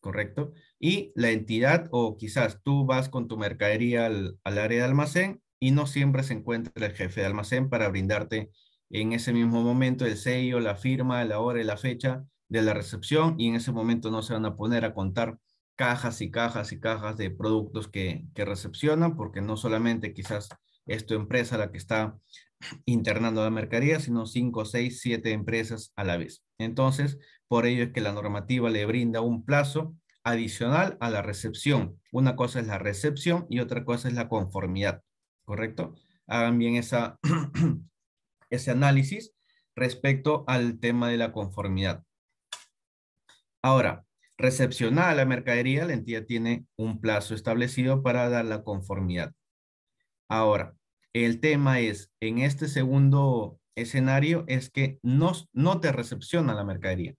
¿correcto? Y la entidad o quizás tú vas con tu mercadería al, al área de almacén y no siempre se encuentra el jefe de almacén para brindarte en ese mismo momento el sello, la firma, la hora y la fecha de la recepción y en ese momento no se van a poner a contar cajas y cajas y cajas de productos que, recepcionan porque no solamente quizás es tu empresa la que está internando la mercadería, sino cinco, seis, siete empresas a la vez. Entonces, por ello es que la normativa le brinda un plazo adicional a la recepción. Una cosa es la recepción y otra cosa es la conformidad. ¿correcto? Hagan bien esa, ese análisis respecto al tema de la conformidad. Ahora, recepcionada la mercadería, la entidad tiene un plazo establecido para dar la conformidad. Ahora, el tema es, en este segundo escenario, es que no, no te recepciona la mercadería.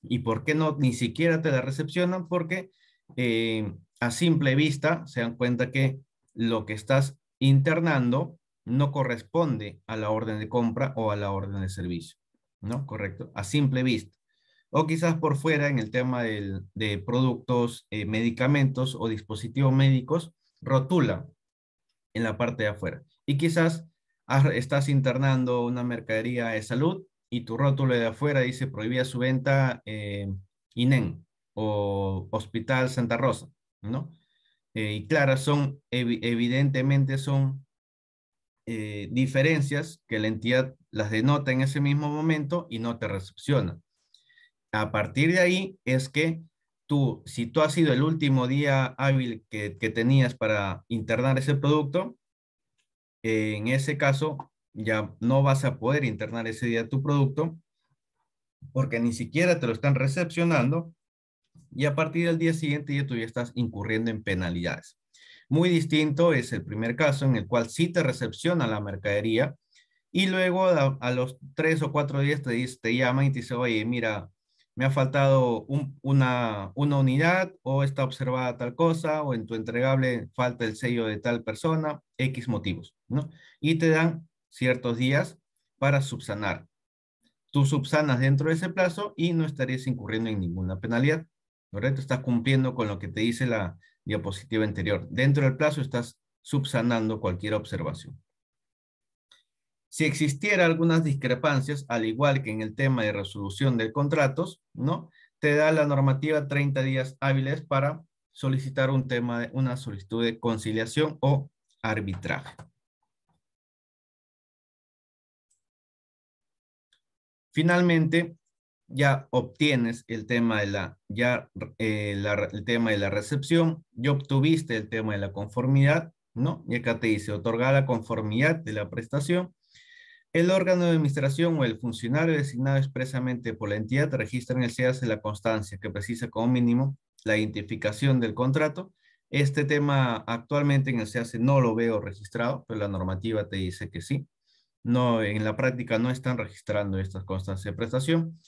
¿Y por qué no? Ni siquiera te la recepcionan porque eh, a simple vista se dan cuenta que lo que estás internando no corresponde a la orden de compra o a la orden de servicio, ¿no? Correcto, a simple vista. O quizás por fuera en el tema del, de productos, eh, medicamentos o dispositivos médicos, rotula en la parte de afuera. Y quizás estás internando una mercadería de salud y tu rótulo de afuera dice prohibida su venta eh, INEN o Hospital Santa Rosa, ¿no? Eh, y claras son, evidentemente son eh, diferencias que la entidad las denota en ese mismo momento y no te recepciona. A partir de ahí es que tú, si tú has sido el último día hábil que, tenías para internar ese producto, en ese caso ya no vas a poder internar ese día tu producto porque ni siquiera te lo están recepcionando y a partir del día siguiente ya tú ya estás incurriendo en penalidades. Muy distinto es el primer caso en el cual sí te recepciona la mercadería y luego a, los tres o cuatro días te, dice, te llaman y te dice, oye, mira, me ha faltado una, unidad o está observada tal cosa o en tu entregable falta el sello de tal persona, X motivos, Y te dan ciertos días para subsanar. Tú subsanas dentro de ese plazo y no estarías incurriendo en ninguna penalidad. ¿correcto? Estás cumpliendo con lo que te dice la diapositiva anterior. Dentro del plazo estás subsanando cualquier observación. Si existiera algunas discrepancias, al igual que en el tema de resolución de contratos, ¿no? Te da la normativa 30 días hábiles para solicitar un tema de, una solicitud de conciliación o arbitraje. Finalmente, ya obtienes el tema de la, ya, eh, el tema de la recepción, ya obtuviste el tema de la conformidad, ¿no? Y acá te dice, otorgar la conformidad de la prestación. El órgano de administración o el funcionario designado expresamente por la entidad registra en el CEAS la constancia que precisa como mínimo la identificación del contrato. Este tema actualmente en el CEAS no lo veo registrado, pero la normativa te dice que sí. No, en la práctica no están registrando estas constancias de prestación.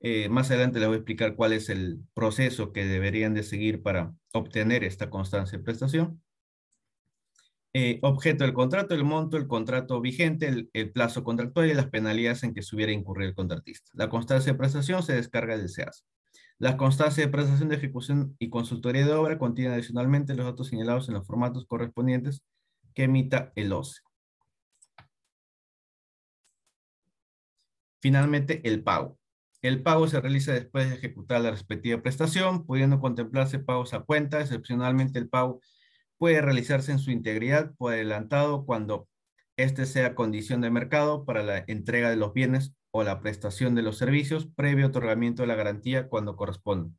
Eh, más adelante les voy a explicar cuál es el proceso que deberían de seguir para obtener esta constancia de prestación. Eh, objeto del contrato, el monto, el contrato vigente, el, plazo contractual y las penalidades en que se hubiera incurrido el contratista. La constancia de prestación se descarga del SEAS. La constancia de prestación de ejecución y consultoría de obra contiene adicionalmente los datos señalados en los formatos correspondientes que emita el OCE. Finalmente, el pago. El pago se realiza después de ejecutar la respectiva prestación, pudiendo contemplarse pagos a cuenta. Excepcionalmente, el pago puede realizarse en su integridad por adelantado cuando este sea condición de mercado para la entrega de los bienes o la prestación de los servicios previo otorgamiento de la garantía cuando corresponde.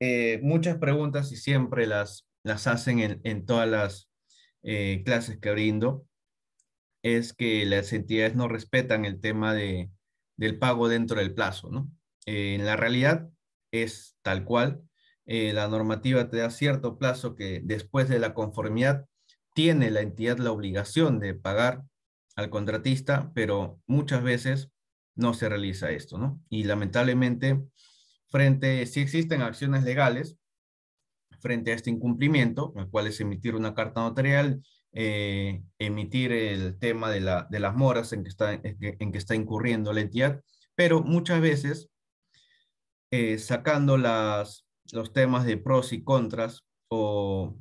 Eh, muchas preguntas y siempre las, las hacen en, todas las eh, clases que brindo es que las entidades no respetan el tema de, del pago dentro del plazo. ¿no? Eh, en la realidad es tal cual. Eh, la normativa te da cierto plazo que después de la conformidad tiene la entidad la obligación de pagar al contratista, pero muchas veces no se realiza esto, ¿no? Y lamentablemente, frente, si existen acciones legales, frente a este incumplimiento, el cual es emitir una carta notarial, eh, emitir el tema de, las moras en que, está, en que, está incurriendo la entidad, pero muchas veces, eh, sacando las, los temas de pros y contras o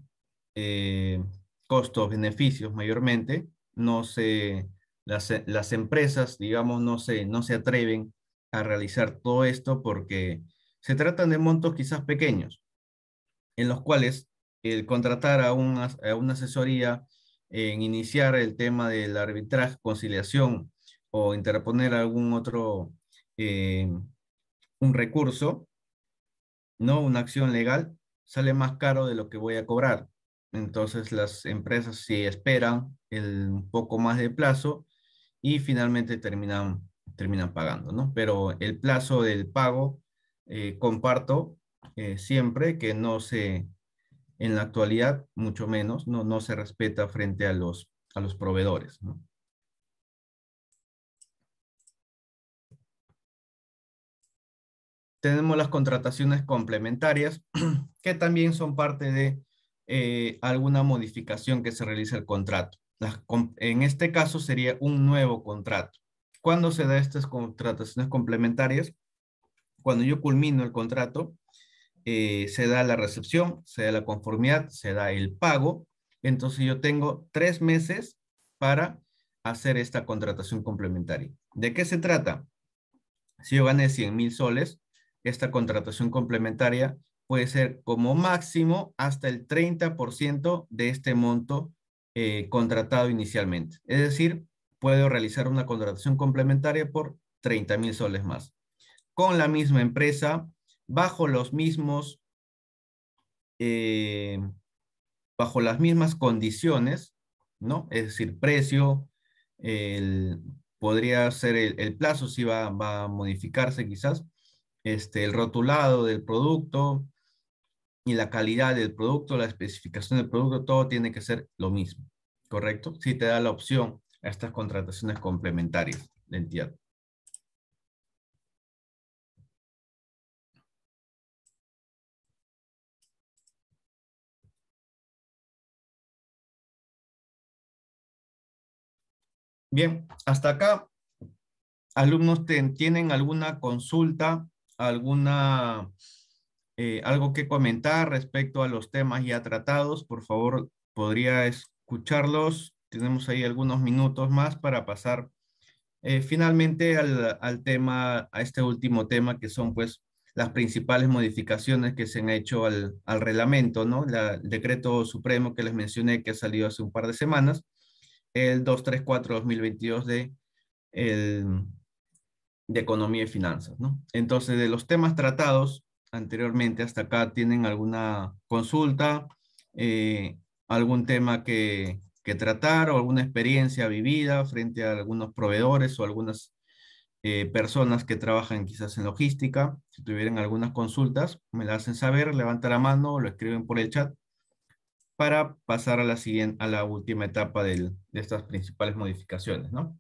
eh, costos, beneficios mayormente, no se, las, las empresas, digamos, no se, no se atreven a realizar todo esto porque se tratan de montos quizás pequeños, en los cuales el contratar a una, asesoría en iniciar el tema del arbitraje, conciliación o interponer algún otro eh, un recurso, no una acción legal, sale más caro de lo que voy a cobrar. Entonces las empresas si esperan un poco más de plazo y finalmente terminan, terminan pagando, ¿no? Pero el plazo del pago, eh, comparto, eh, siempre, que no se, en la actualidad mucho menos, no, no se respeta frente a los, a los proveedores. Tenemos las contrataciones complementarias, que también son parte de eh, alguna modificación que se realiza el contrato. en este caso sería un nuevo contrato. cuando se da estas contrataciones complementarias? Cuando yo culmino el contrato eh, se da la recepción, se da la conformidad, se da el pago. Entonces yo tengo tres meses para hacer esta contratación complementaria. ¿De qué se trata? Si yo gané 100 mil soles, esta contratación complementaria puede ser como máximo hasta el 30% de este monto eh, contratado inicialmente. Es decir, puedo realizar una contratación complementaria por 30 mil soles más. Con la misma empresa, bajo los mismos, eh, bajo las mismas condiciones, ¿no? Es decir, precio, podría ser el, plazo si va, a modificarse quizás, este, el rotulado del producto y la calidad del producto, la especificación del producto, todo tiene que ser lo mismo, ¿correcto? Si te da la opción a estas contrataciones complementarias del entidad. Bien, hasta acá, alumnos, ¿tienen alguna consulta, alguna, eh, algo que comentar respecto a los temas ya tratados? Por favor, podría escucharlos. Tenemos ahí algunos minutos más para pasar eh, finalmente al, tema, a este último tema que son pues las principales modificaciones que se han hecho al, reglamento, ¿no? el decreto supremo que les mencioné que ha salido hace un par de semanas el 234-2022 de, de Economía y Finanzas. ¿no? Entonces, de los temas tratados anteriormente hasta acá, ¿tienen alguna consulta? Eh, ¿Algún tema que, tratar o alguna experiencia vivida frente a algunos proveedores o algunas eh, personas que trabajan quizás en logística, si tuvieran algunas consultas, me las hacen saber, levanta la mano, lo escriben por el chat para pasar a la, siguiente, a la última etapa de estas principales modificaciones, ¿no?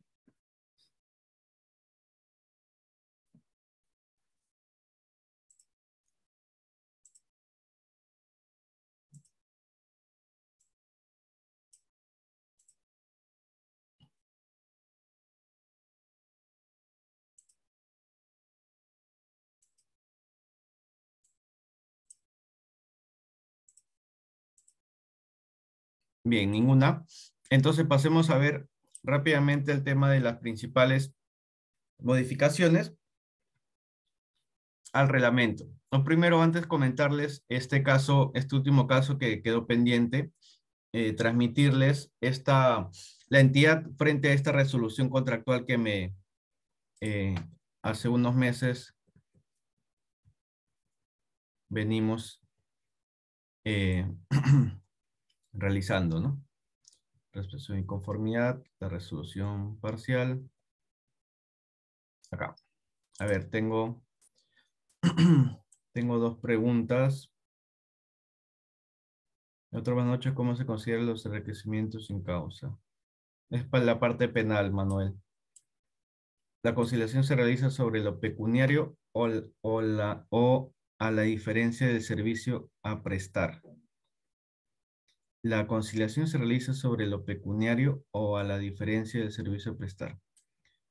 Bien, ninguna. Entonces pasemos a ver rápidamente el tema de las principales modificaciones al reglamento. primero, antes comentarles este caso, este último caso que quedó pendiente, eh, transmitirles esta, la entidad frente a esta resolución contractual que me eh, hace unos meses venimos eh, realizando, ¿no? Resolución y inconformidad, la resolución parcial. Acá. A ver, tengo, tengo dos preguntas. Otra buenas noches, ¿cómo se consideran los enriquecimientos sin causa? Es para la parte penal, Manuel. La conciliación se realiza sobre lo pecuniario o, o, la, o a la diferencia del servicio a prestar. La conciliación se realiza sobre lo pecuniario o a la diferencia del servicio a prestar.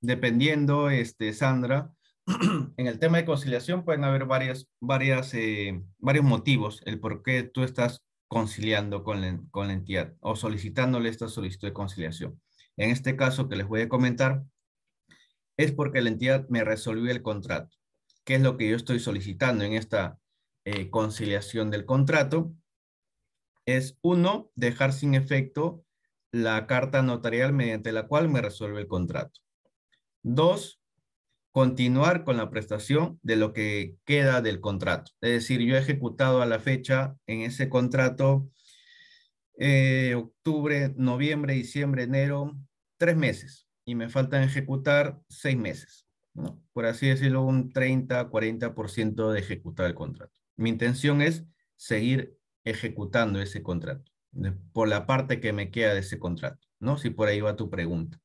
Dependiendo, este, Sandra, en el tema de conciliación pueden haber varias, varias, eh, varios motivos, el por qué tú estás conciliando con la, entidad o solicitándole esta solicitud de conciliación. En este caso que les voy a comentar, es porque la entidad me resolvió el contrato. ¿Qué es lo que yo estoy solicitando en esta eh, conciliación del contrato? es uno, dejar sin efecto la carta notarial mediante la cual me resuelve el contrato. Dos, continuar con la prestación de lo que queda del contrato. Es decir, yo he ejecutado a la fecha en ese contrato eh, octubre, noviembre, diciembre, enero, tres meses y me faltan ejecutar seis meses. Por así decirlo, un 30, 40% de ejecutar el contrato. Mi intención es seguir ejecutando ese contrato, por la parte que me queda de ese contrato, ¿no? Si por ahí va tu pregunta.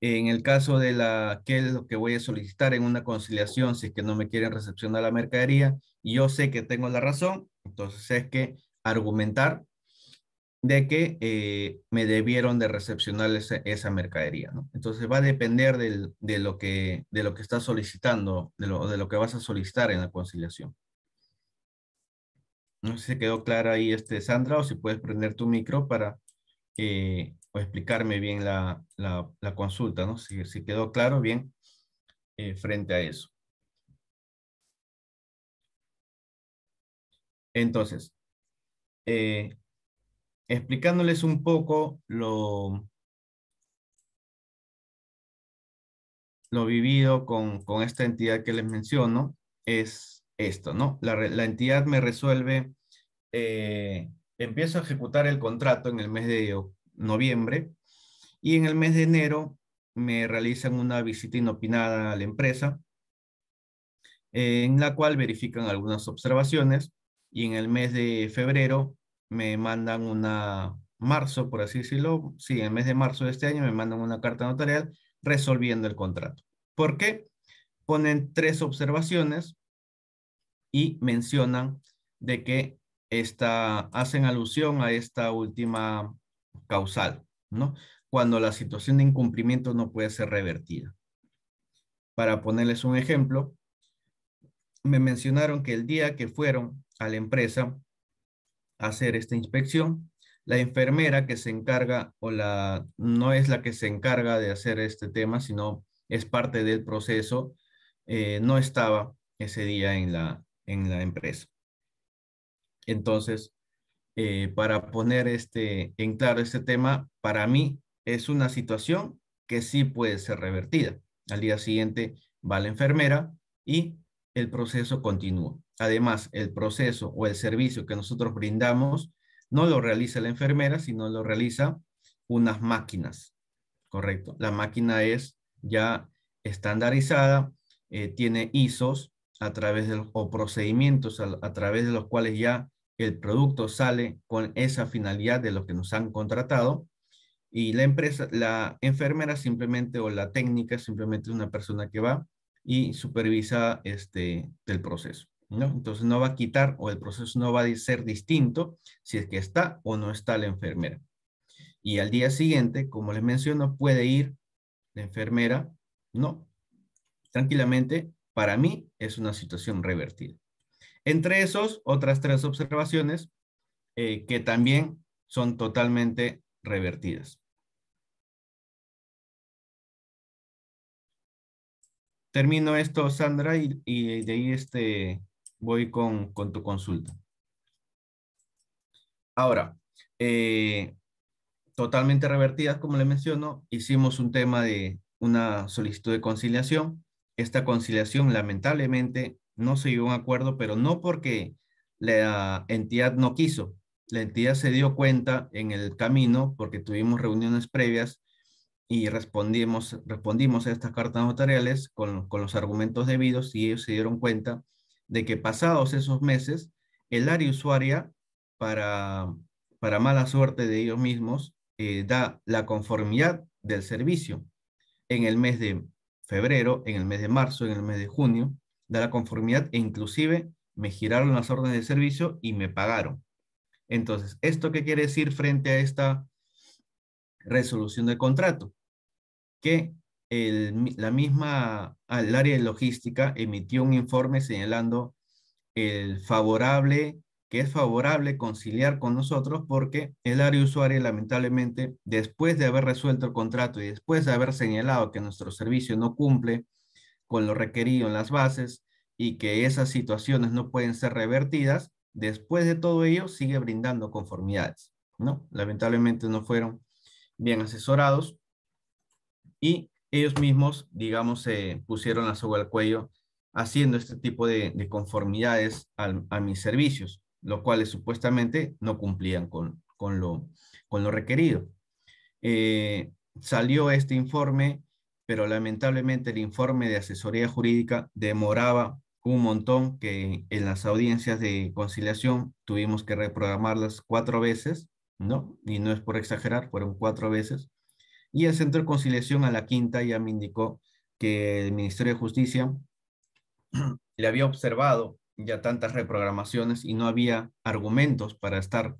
En el caso de la, que es lo que voy a solicitar en una conciliación, si es que no me quieren recepcionar la mercadería, y yo sé que tengo la razón, entonces es que argumentar de que eh, me debieron de recepcionar esa, mercadería. ¿no? Entonces va a depender de, lo que, de lo que estás solicitando, de lo, de lo que vas a solicitar en la conciliación. No sé si quedó clara ahí, este, Sandra, o si puedes prender tu micro para explicarme bien la, consulta, ¿no? Si, si, quedó claro, bien, eh, frente a eso. Entonces, eh, explicándoles un poco lo, lo vivido con esta entidad que les menciono, es esto, ¿no? La, entidad me resuelve, eh, empiezo a ejecutar el contrato en el mes de noviembre y en el mes de enero me realizan una visita inopinada a la empresa eh, en la cual verifican algunas observaciones y en el mes de febrero me mandan una, marzo, por así decirlo, sí, en el mes de marzo de este año me mandan una carta notarial resolviendo el contrato. ¿Por qué? Ponen tres observaciones y mencionan de que esta, hacen alusión a esta última causal, ¿no? Cuando la situación de incumplimiento no puede ser revertida. Para ponerles un ejemplo, me mencionaron que el día que fueron a la empresa a hacer esta inspección, la enfermera que se encarga o la no es la que se encarga de hacer este tema, sino es parte del proceso, eh, no estaba ese día en la, en la empresa. Entonces, eh, para poner este, en claro este tema, para mí es una situación que sí puede ser revertida. Al día siguiente va la enfermera y el proceso continúa. Además, el proceso o el servicio que nosotros brindamos no lo realiza la enfermera, sino lo realiza unas máquinas. Correcto. La máquina es ya estandarizada, eh, tiene ISOs, a través de los, procedimientos a, través de los cuales ya el producto sale con esa finalidad de lo que nos han contratado y la empresa, la enfermera simplemente o la técnica simplemente es una persona que va y supervisa este el proceso, ¿no? Entonces no va a quitar o el proceso no va a ser distinto si es que está o no está la enfermera. Y al día siguiente, como les menciono, puede ir la enfermera, no, tranquilamente para mí es una situación revertida. Entre esos, otras tres observaciones eh, que también son totalmente revertidas. Termino esto, Sandra, y, de ahí este, voy con, tu consulta. Ahora, eh, totalmente revertidas, como le menciono, hicimos un tema de una solicitud de conciliación esta conciliación lamentablemente no se dio un acuerdo, pero no porque la entidad no quiso. La entidad se dio cuenta en el camino porque tuvimos reuniones previas y respondimos, respondimos a estas cartas notariales con, los argumentos debidos y ellos se dieron cuenta de que pasados esos meses, el área usuaria, para, para mala suerte de ellos mismos, eh, da la conformidad del servicio en el mes de febrero, en el mes de marzo, en el mes de junio, da la conformidad e inclusive me giraron las órdenes de servicio y me pagaron. Entonces, ¿esto qué quiere decir frente a esta resolución del contrato? Que la misma, el área de logística emitió un informe señalando el favorable es favorable conciliar con nosotros porque el área usuaria lamentablemente después de haber resuelto el contrato y después de haber señalado que nuestro servicio no cumple con lo requerido en las bases y que esas situaciones no pueden ser revertidas, después de todo ello sigue brindando conformidades, ¿no? Lamentablemente no fueron bien asesorados y ellos mismos, digamos, se pusieron la soga al cuello haciendo este tipo de, conformidades a mis servicios los cuales supuestamente no cumplían con, lo, requerido. Eh, salió este informe, pero lamentablemente el informe de asesoría jurídica demoraba un montón que en las audiencias de conciliación tuvimos que reprogramarlas cuatro veces, ¿no? Y no es por exagerar, fueron cuatro veces. Y el Centro de Conciliación a la quinta ya me indicó que el Ministerio de Justicia le había observado ya tantas reprogramaciones y no había argumentos para estar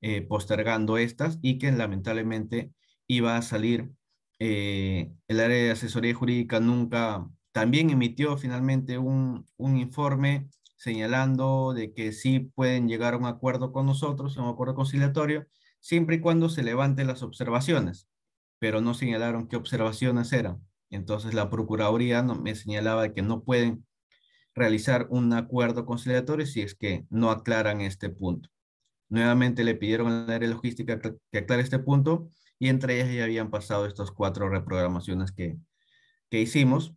eh, postergando estas y que lamentablemente iba a salir eh, el área de asesoría jurídica nunca también emitió finalmente un, informe señalando de que sí pueden llegar a un acuerdo con nosotros, un acuerdo conciliatorio, siempre y cuando se levanten las observaciones, pero no señalaron qué observaciones eran. Entonces la Procuraduría no, me señalaba que no pueden realizar un acuerdo conciliatorio si es que no aclaran este punto. Nuevamente le pidieron al área logística que aclare este punto y entre ellas ya habían pasado estas cuatro reprogramaciones que, que hicimos.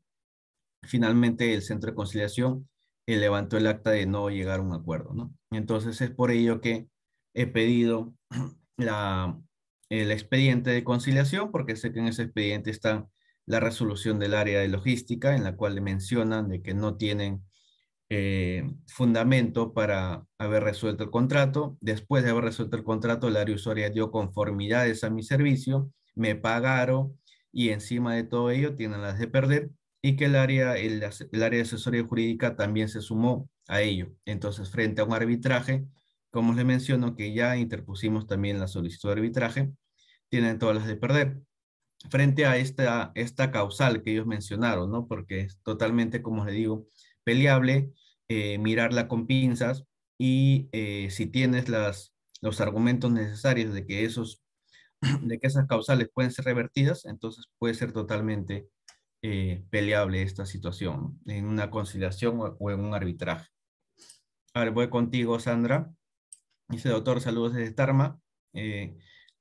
Finalmente el centro de conciliación eh, levantó el acta de no llegar a un acuerdo. ¿no? Entonces es por ello que he pedido la, el expediente de conciliación porque sé que en ese expediente está la resolución del área de logística en la cual le mencionan de que no tienen eh, fundamento para haber resuelto el contrato. Después de haber resuelto el contrato, el área usuaria dio conformidades a mi servicio, me pagaron y encima de todo ello tienen las de perder y que el área, el, área de asesoría jurídica también se sumó a ello. Entonces, frente a un arbitraje, como les menciono, que ya interpusimos también la solicitud de arbitraje, tienen todas las de perder. Frente a esta, esta causal que ellos mencionaron, ¿no? Porque es totalmente, como les digo, peleable eh, mirarla con pinzas y eh, si tienes las, los argumentos necesarios de que, esos, de que esas causales pueden ser revertidas, entonces puede ser totalmente eh, peleable esta situación en una conciliación o, en un arbitraje. A ver, voy contigo, Sandra. Dice, doctor, saludos desde Tarma.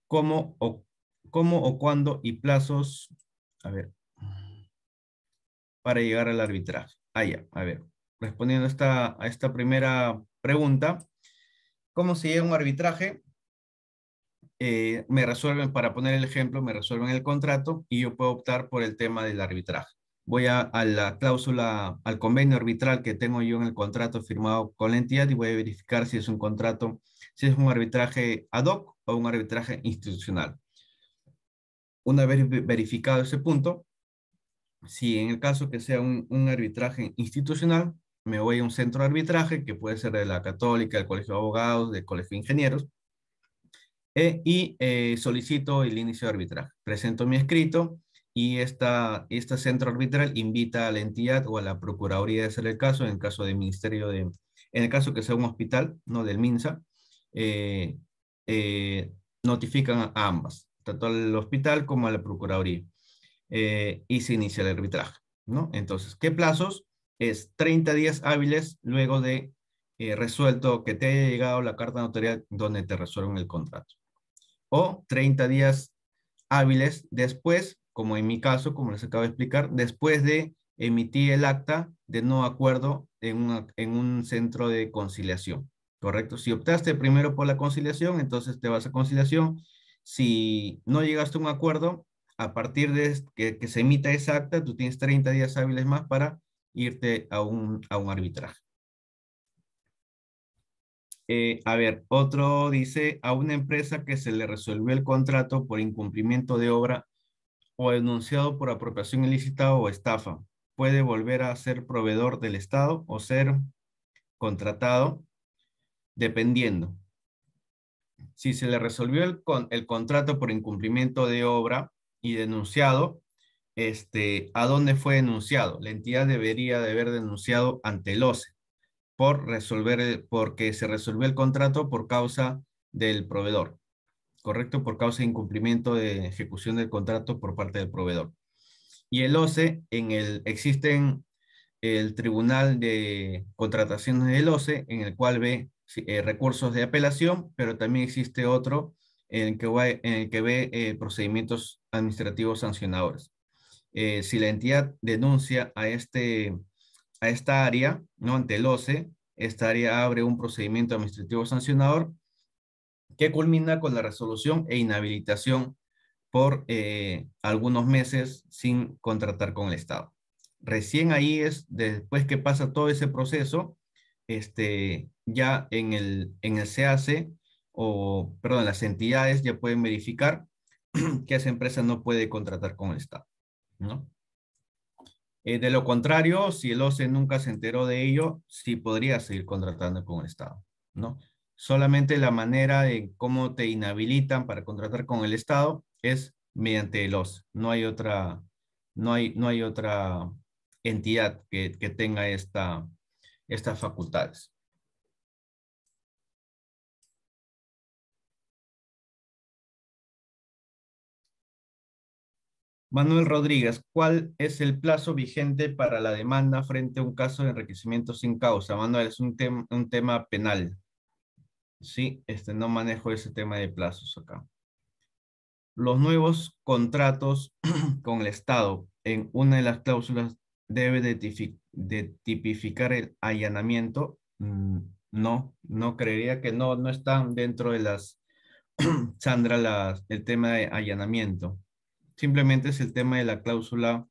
¿cómo, o, ¿Cómo o cuándo y plazos? A ver. Para llegar al arbitraje. Ah, ya, a ver respondiendo a esta primera pregunta, ¿cómo se llega a un arbitraje? Eh, me resuelven, para poner el ejemplo, me resuelven el contrato y yo puedo optar por el tema del arbitraje. Voy a, la cláusula, al convenio arbitral que tengo yo en el contrato firmado con la entidad y voy a verificar si es un contrato, si es un arbitraje ad hoc o un arbitraje institucional. Una vez verificado ese punto, si en el caso que sea un arbitraje institucional, me voy a un centro de arbitraje, que puede ser de la Católica, del Colegio de Abogados, del Colegio de Ingenieros, eh, y eh, solicito el inicio de arbitraje. Presento mi escrito y esta, este centro arbitral invita a la entidad o a la Procuraduría de hacer el caso, en el caso del Ministerio de, en el caso que sea un hospital, no del MINSA, eh, notifican a ambas, tanto al hospital como a la Procuraduría, y se inicia el arbitraje. ¿no? Entonces, ¿qué plazos? es 30 días hábiles luego de eh, resuelto que te haya llegado la carta notarial donde te resuelven el contrato. O 30 días hábiles después, como en mi caso, como les acabo de explicar, después de emitir el acta de no acuerdo en, un centro de conciliación. ¿Correcto? Si optaste primero por la conciliación, entonces te vas a conciliación. Si no llegaste a un acuerdo, a partir de que, se emita esa acta, tú tienes 30 días hábiles más para irte a un, a un arbitraje. Eh, a ver, otro dice, a una empresa que se le resolvió el contrato por incumplimiento de obra o denunciado por apropiación ilícita o estafa, puede volver a ser proveedor del Estado o ser contratado, dependiendo. Si se le resolvió el, con, el contrato por incumplimiento de obra y denunciado este, a dónde fue denunciado. La entidad debería de haber denunciado ante el OCE por resolver, porque se resolvió el contrato por causa del proveedor, ¿correcto? Por causa de incumplimiento de ejecución del contrato por parte del proveedor. Y el OCE, en el, existen el Tribunal de Contrataciones del OCE, en el cual ve eh, recursos de apelación, pero también existe otro en el que, que ve eh, procedimientos administrativos sancionadores. Eh, si la entidad denuncia a, este, a esta área, ¿no? ante el OCE, esta área abre un procedimiento administrativo sancionador que culmina con la resolución e inhabilitación por eh, algunos meses sin contratar con el Estado. Recién ahí es, después que pasa todo ese proceso, este, ya en el, en el CAC o, perdón, las entidades ya pueden verificar que esa empresa no puede contratar con el Estado. ¿no? Eh, de lo contrario, si el OCE nunca se enteró de ello, sí podría seguir contratando con el Estado, ¿no? Solamente la manera de cómo te inhabilitan para contratar con el Estado es mediante el OCE. No hay otra, no hay, no hay otra entidad que, que tenga esta, estas facultades. Manuel Rodríguez, ¿cuál es el plazo vigente para la demanda frente a un caso de enriquecimiento sin causa? Manuel, es un, tema penal. Sí, este, no manejo ese tema de plazos acá. Los nuevos contratos con el Estado en una de las cláusulas debe de, tipificar el allanamiento. Mm, no, no creería que no, no están dentro de las, Sandra, el tema de allanamiento. Simplemente es el tema de la cláusula.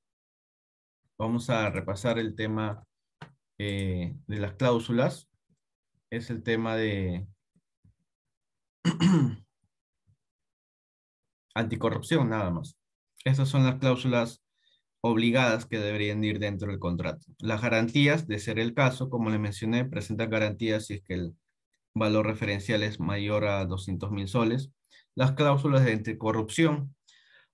Vamos a repasar el tema eh, de las cláusulas. Es el tema de anticorrupción, nada más. Esas son las cláusulas obligadas que deberían ir dentro del contrato. Las garantías, de ser el caso, como les mencioné, presentan garantías si es que el valor referencial es mayor a 200 mil soles. Las cláusulas de anticorrupción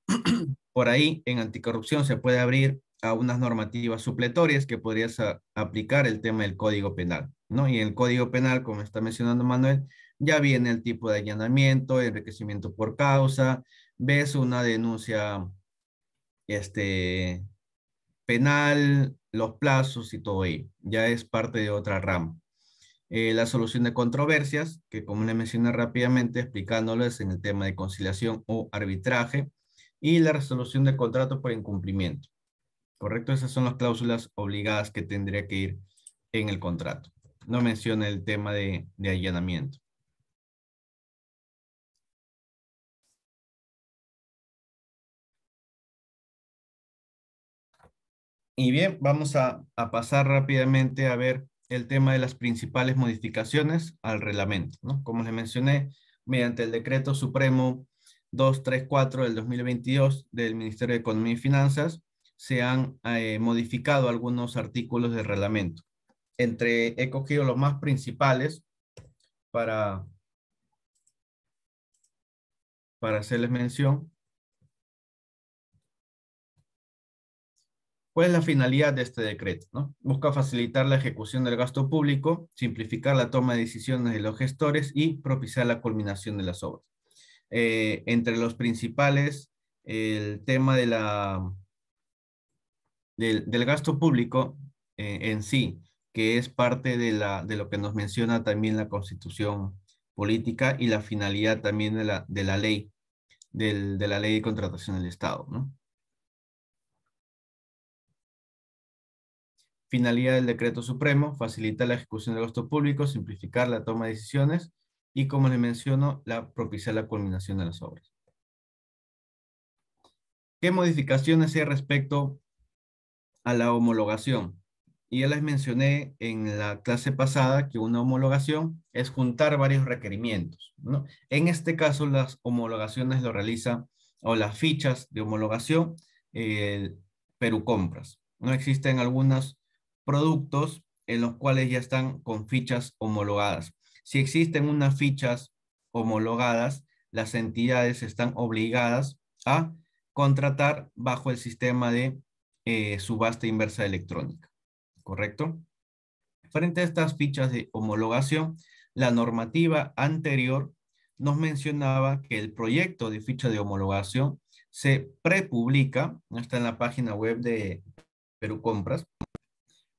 por ahí en anticorrupción se puede abrir a unas normativas supletorias que podrías aplicar el tema del Código Penal, ¿no? Y en el Código Penal, como está mencionando Manuel, ya viene el tipo de allanamiento, enriquecimiento por causa, ves una denuncia este, penal, los plazos y todo ello. Ya es parte de otra rama. Eh, la solución de controversias, que como le mencioné rápidamente, explicándoles en el tema de conciliación o arbitraje, y la resolución del contrato por incumplimiento. ¿Correcto? Esas son las cláusulas obligadas que tendría que ir en el contrato. No menciona el tema de, allanamiento. Y bien, vamos a, pasar rápidamente a ver el tema de las principales modificaciones al reglamento. Como les mencioné, mediante el decreto supremo 234 del 2022 del Ministerio de Economía y Finanzas, se han eh, modificado algunos artículos del reglamento. Entre, he cogido los más principales para, para hacerles mención. ¿Cuál es la finalidad de este decreto? ¿no? Busca facilitar la ejecución del gasto público, simplificar la toma de decisiones de los gestores y propiciar la culminación de las obras. Eh, entre los principales, el tema de la, del, gasto público eh, en sí, que es parte de, la, lo que nos menciona también la constitución política y la finalidad también de la, ley, de la ley de contratación del Estado. Finalidad del decreto supremo, facilitar la ejecución del gasto público, simplificar la toma de decisiones y como les menciono, la, propiciar la culminación de las obras. ¿Qué modificaciones hay respecto a la homologación? Y ya les mencioné en la clase pasada que una homologación es juntar varios requerimientos. En este caso, las homologaciones lo realiza o las fichas de homologación pero eh, Perú Compras. No existen algunos productos en los cuales ya están con fichas homologadas. Si existen unas fichas homologadas, las entidades están obligadas a contratar bajo el sistema de eh, subasta inversa electrónica. ¿Correcto? Frente a estas fichas de homologación, la normativa anterior nos mencionaba que el proyecto de ficha de homologación se prepublica, está en la página web de Perú Compras,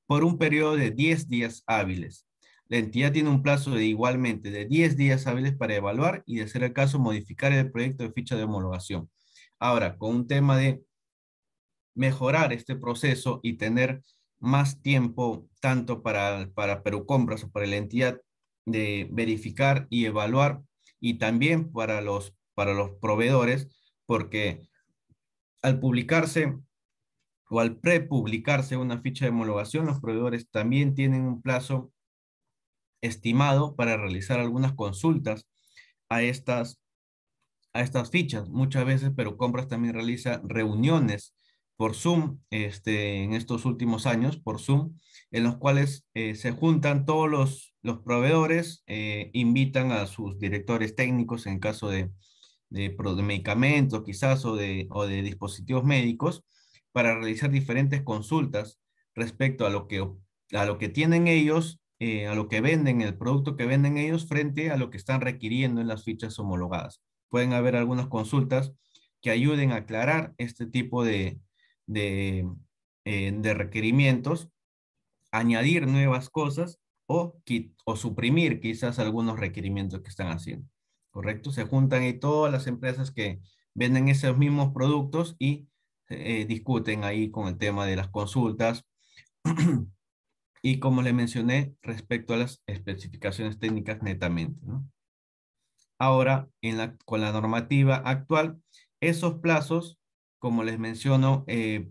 por un periodo de 10 días hábiles la entidad tiene un plazo de igualmente de 10 días hábiles para evaluar y, de ser el caso, modificar el proyecto de ficha de homologación. Ahora, con un tema de mejorar este proceso y tener más tiempo, tanto para, para Compras o para la entidad, de verificar y evaluar, y también para los, para los proveedores, porque al publicarse o al prepublicarse una ficha de homologación, los proveedores también tienen un plazo estimado para realizar algunas consultas a estas, a estas fichas. Muchas veces, pero Compras también realiza reuniones por Zoom este, en estos últimos años, por Zoom, en los cuales eh, se juntan todos los, los proveedores, eh, invitan a sus directores técnicos en caso de, de, medicamentos quizás o de, o de dispositivos médicos para realizar diferentes consultas respecto a lo que, a lo que tienen ellos eh, a lo que venden, el producto que venden ellos frente a lo que están requiriendo en las fichas homologadas. Pueden haber algunas consultas que ayuden a aclarar este tipo de, de, eh, requerimientos, añadir nuevas cosas o, o suprimir quizás algunos requerimientos que están haciendo. ¿Correcto? Se juntan ahí todas las empresas que venden esos mismos productos y eh, discuten ahí con el tema de las consultas y como le mencioné, respecto a las especificaciones técnicas netamente. Ahora, en la, con la normativa actual, esos plazos, como les menciono, eh,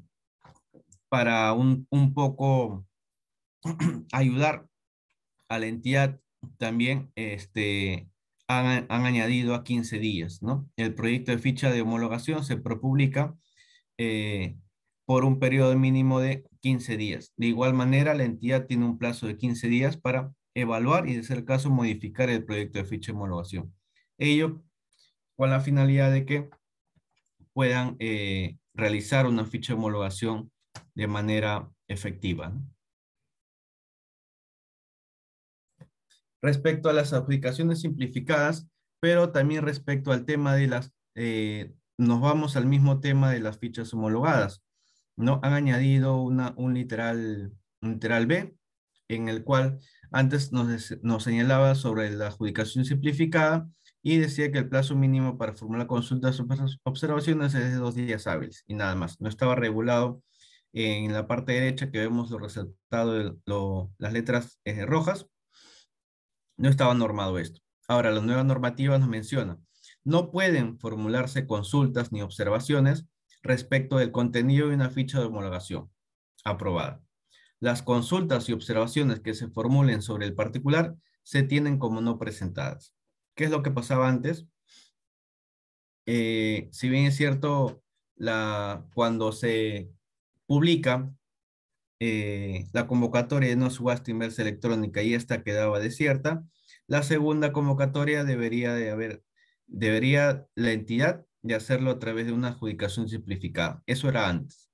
para un, poco ayudar a la entidad también este, han, añadido a 15 días. ¿no? El proyecto de ficha de homologación se propublica eh, por un periodo mínimo de 15 días. De igual manera, la entidad tiene un plazo de 15 días para evaluar y, de ser caso, modificar el proyecto de ficha de homologación. Ello con la finalidad de que puedan eh, realizar una ficha de homologación de manera efectiva. Respecto a las aplicaciones simplificadas, pero también respecto al tema de las, eh, nos vamos al mismo tema de las fichas homologadas. ¿no? Han añadido una, un, literal, literal B, en el cual antes nos, señalaba sobre la adjudicación simplificada y decía que el plazo mínimo para formular consultas o observaciones es de dos días hábiles y nada más. No estaba regulado en la parte derecha que vemos lo resaltado de las letras eh, rojas. No estaba normado esto. Ahora, la nueva normativa nos menciona, no pueden formularse consultas ni observaciones respecto del contenido de una ficha de homologación aprobada. Las consultas y observaciones que se formulen sobre el particular se tienen como no presentadas. ¿Qué es lo que pasaba antes? Eh, si bien es cierto, la, cuando se publica eh, la convocatoria de no subasta inversa electrónica y esta quedaba desierta, la segunda convocatoria debería de haber, debería la entidad de hacerlo a través de una adjudicación simplificada. Eso era antes,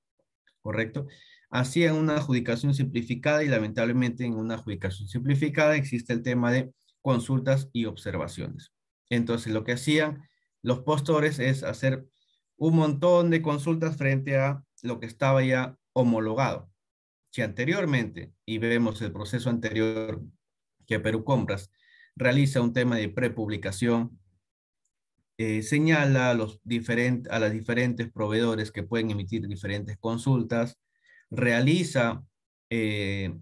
¿correcto? Hacían una adjudicación simplificada y lamentablemente en una adjudicación simplificada existe el tema de consultas y observaciones. Entonces, lo que hacían los postores es hacer un montón de consultas frente a lo que estaba ya homologado. Si anteriormente, y vemos el proceso anterior que Perú Compras realiza un tema de prepublicación, eh, señala a, los diferentes, a las diferentes proveedores que pueden emitir diferentes consultas, realiza eh,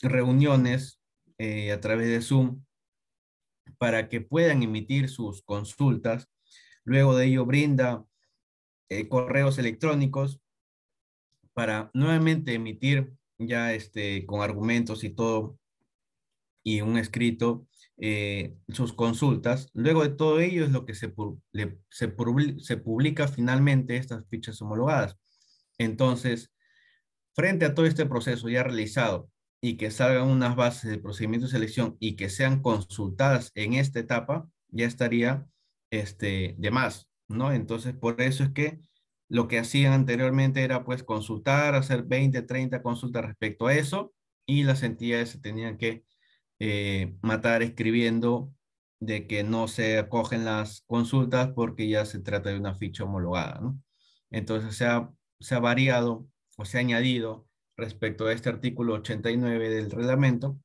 reuniones eh, a través de Zoom para que puedan emitir sus consultas. Luego de ello brinda correos electrónicos para nuevamente emitir ya este, con argumentos y todo y un escrito eh, sus consultas. Luego de todo ello es lo que se, se, publica finalmente estas fichas homologadas. Entonces, frente a todo este proceso ya realizado y que salgan unas bases de procedimiento de selección y que sean consultadas en esta etapa, ya estaría este, de más, ¿no? Entonces, por eso es que lo que hacían anteriormente era pues consultar, hacer 20, 30 consultas respecto a eso y las entidades se tenían que eh, matar escribiendo de que no se acogen las consultas porque ya se trata de una ficha homologada, ¿no? Entonces se ha, variado o se ha añadido respecto a este artículo 89 del reglamento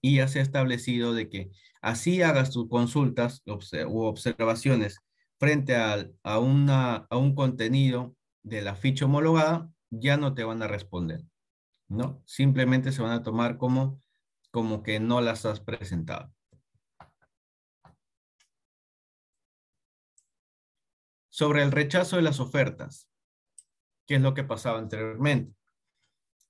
y ya se ha establecido de que así hagas tus consultas u observaciones frente a, una, a un contenido de la ficha homologada, ya no te van a responder, ¿no? Simplemente se van a tomar como como que no las has presentado. Sobre el rechazo de las ofertas, ¿qué es lo que pasaba anteriormente.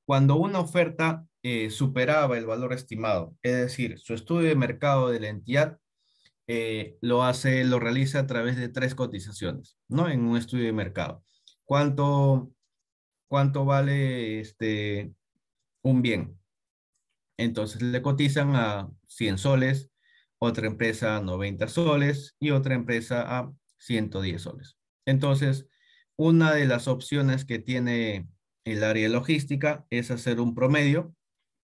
Cuando una oferta eh, superaba el valor estimado, es decir, su estudio de mercado de la entidad eh, lo hace, lo realiza a través de tres cotizaciones, ¿no? En un estudio de mercado. ¿Cuánto, cuánto vale este, un bien? Entonces le cotizan a 100 soles, otra empresa a 90 soles y otra empresa a 110 soles. Entonces, una de las opciones que tiene el área logística es hacer un promedio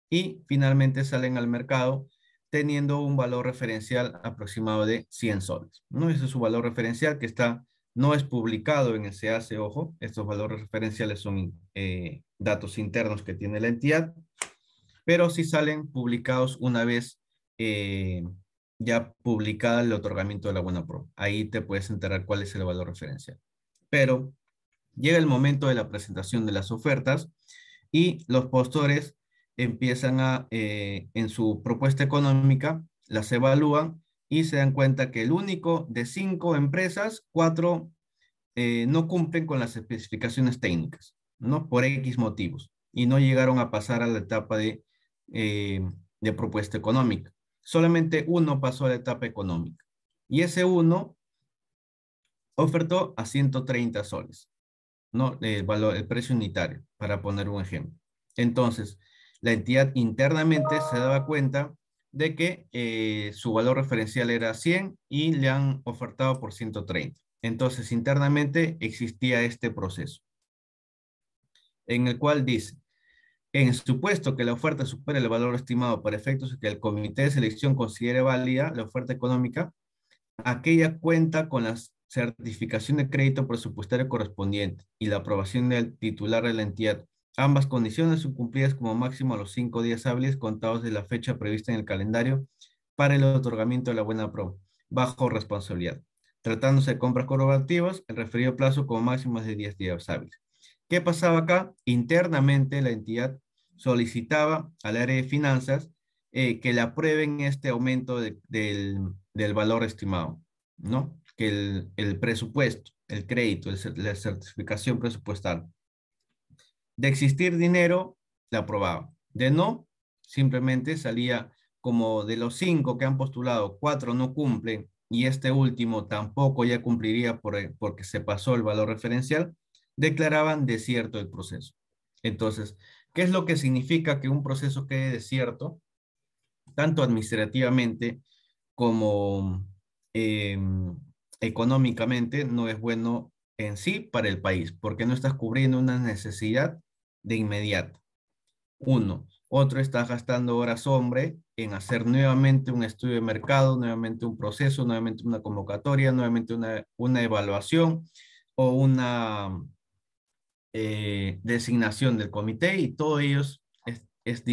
y finalmente salen al mercado teniendo un valor referencial aproximado de 100 soles. ¿no? Ese es su valor referencial que está, no es publicado en el CAC, ojo, estos valores referenciales son eh, datos internos que tiene la entidad pero sí salen publicados una vez eh, ya publicada el otorgamiento de la buena pro. Ahí te puedes enterar cuál es el valor referencial. Pero llega el momento de la presentación de las ofertas y los postores empiezan a, eh, en su propuesta económica, las evalúan y se dan cuenta que el único de cinco empresas, cuatro eh, no cumplen con las especificaciones técnicas, ¿no? Por X motivos y no llegaron a pasar a la etapa de eh, de propuesta económica. Solamente uno pasó a la etapa económica y ese uno ofertó a 130 soles, ¿no? El, valor, el precio unitario, para poner un ejemplo. Entonces, la entidad internamente se daba cuenta de que eh, su valor referencial era 100 y le han ofertado por 130. Entonces, internamente existía este proceso, en el cual dice, en supuesto que la oferta supere el valor estimado por efectos que el comité de selección considere válida la oferta económica, aquella cuenta con la certificación de crédito presupuestario correspondiente y la aprobación del titular de la entidad. Ambas condiciones son cumplidas como máximo a los cinco días hábiles contados de la fecha prevista en el calendario para el otorgamiento de la buena pro, bajo responsabilidad. Tratándose de compras corroborativas, el referido plazo como máximo es de 10 días hábiles. ¿Qué pasaba acá? Internamente la entidad solicitaba al área de finanzas eh, que le aprueben este aumento del, valor estimado, ¿no? Que el, presupuesto, el crédito, la certificación presupuestal. De existir dinero, la aprobaba. De no, simplemente salía como de los cinco que han postulado, cuatro no cumplen y este último tampoco ya cumpliría eh, porque se pasó el valor referencial, declaraban desierto el proceso. Entonces, ¿qué es lo que significa que un proceso quede desierto, tanto administrativamente como em, económicamente? No es bueno en sí para el país, porque no estás cubriendo una necesidad de inmediato. Uno, otro estás gastando horas hombre en hacer nuevamente un estudio de mercado, nuevamente un proceso, nuevamente una convocatoria, nuevamente una evaluación o una eh, designación del comité y todos ellos es,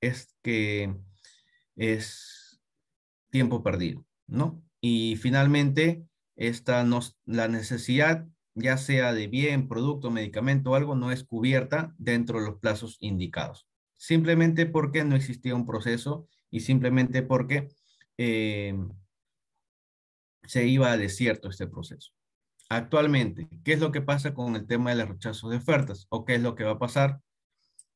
es, que es tiempo perdido, ¿no? Y finalmente, esta nos, la necesidad, ya sea de bien, producto, medicamento o algo, no es cubierta dentro de los plazos indicados. Simplemente porque no existía un proceso y simplemente porque eh, se iba a desierto este proceso. Actualmente, ¿qué es lo que pasa con el tema de los rechazos de ofertas? ¿O qué es lo que va a pasar?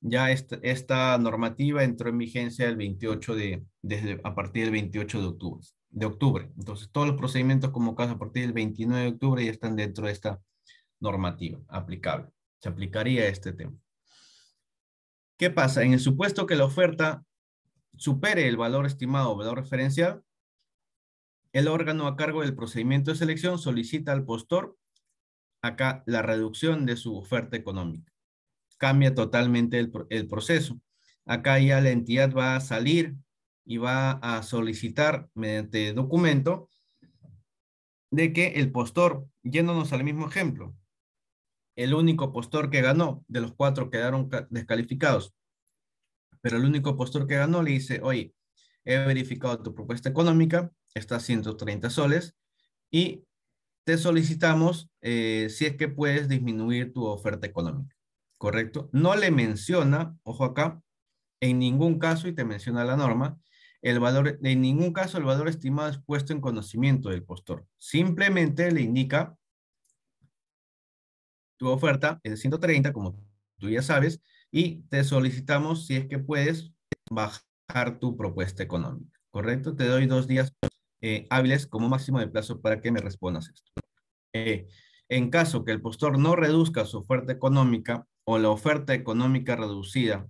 Ya esta, normativa entró en vigencia el 28 de, desde, a partir del 28 de octubre, de octubre. Entonces, todos los procedimientos como caso a partir del 29 de octubre ya están dentro de esta normativa aplicable. Se aplicaría este tema. ¿Qué pasa? En el supuesto que la oferta supere el valor estimado o valor referencial, el órgano a cargo del procedimiento de selección solicita al postor acá la reducción de su oferta económica. Cambia totalmente el, proceso. Acá ya la entidad va a salir y va a solicitar mediante documento de que el postor, yéndonos al mismo ejemplo, el único postor que ganó, de los cuatro quedaron descalificados, pero el único postor que ganó le dice, oye, he verificado tu propuesta económica, está 130 soles y te solicitamos eh, si es que puedes disminuir tu oferta económica, ¿correcto? No le menciona, ojo acá, en ningún caso, y te menciona la norma, el valor, en ningún caso el valor estimado es puesto en conocimiento del postor. Simplemente le indica tu oferta es 130, como tú ya sabes, y te solicitamos, si es que puedes, bajar tu propuesta económica, ¿correcto? Te doy dos días eh, hábiles como máximo de plazo para que me respondas esto. Eh, en caso que el postor no reduzca su oferta económica o la oferta económica reducida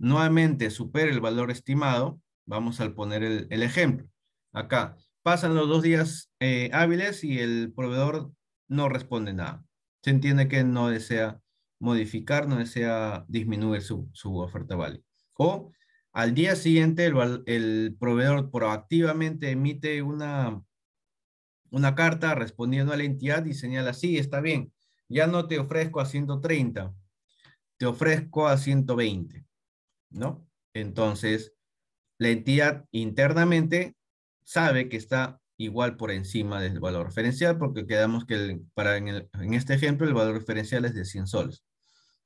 nuevamente supere el valor estimado, vamos a poner el, ejemplo. Acá pasan los dos días eh, hábiles y el proveedor no responde nada. Se entiende que no desea modificar, no desea disminuir su, su oferta válida. O al día siguiente, el, proveedor proactivamente emite una, una carta respondiendo a la entidad y señala, sí, está bien, ya no te ofrezco a 130, te ofrezco a 120, ¿no? Entonces, la entidad internamente sabe que está igual por encima del valor referencial, porque quedamos que para en, en, este ejemplo el valor referencial es de 100 soles,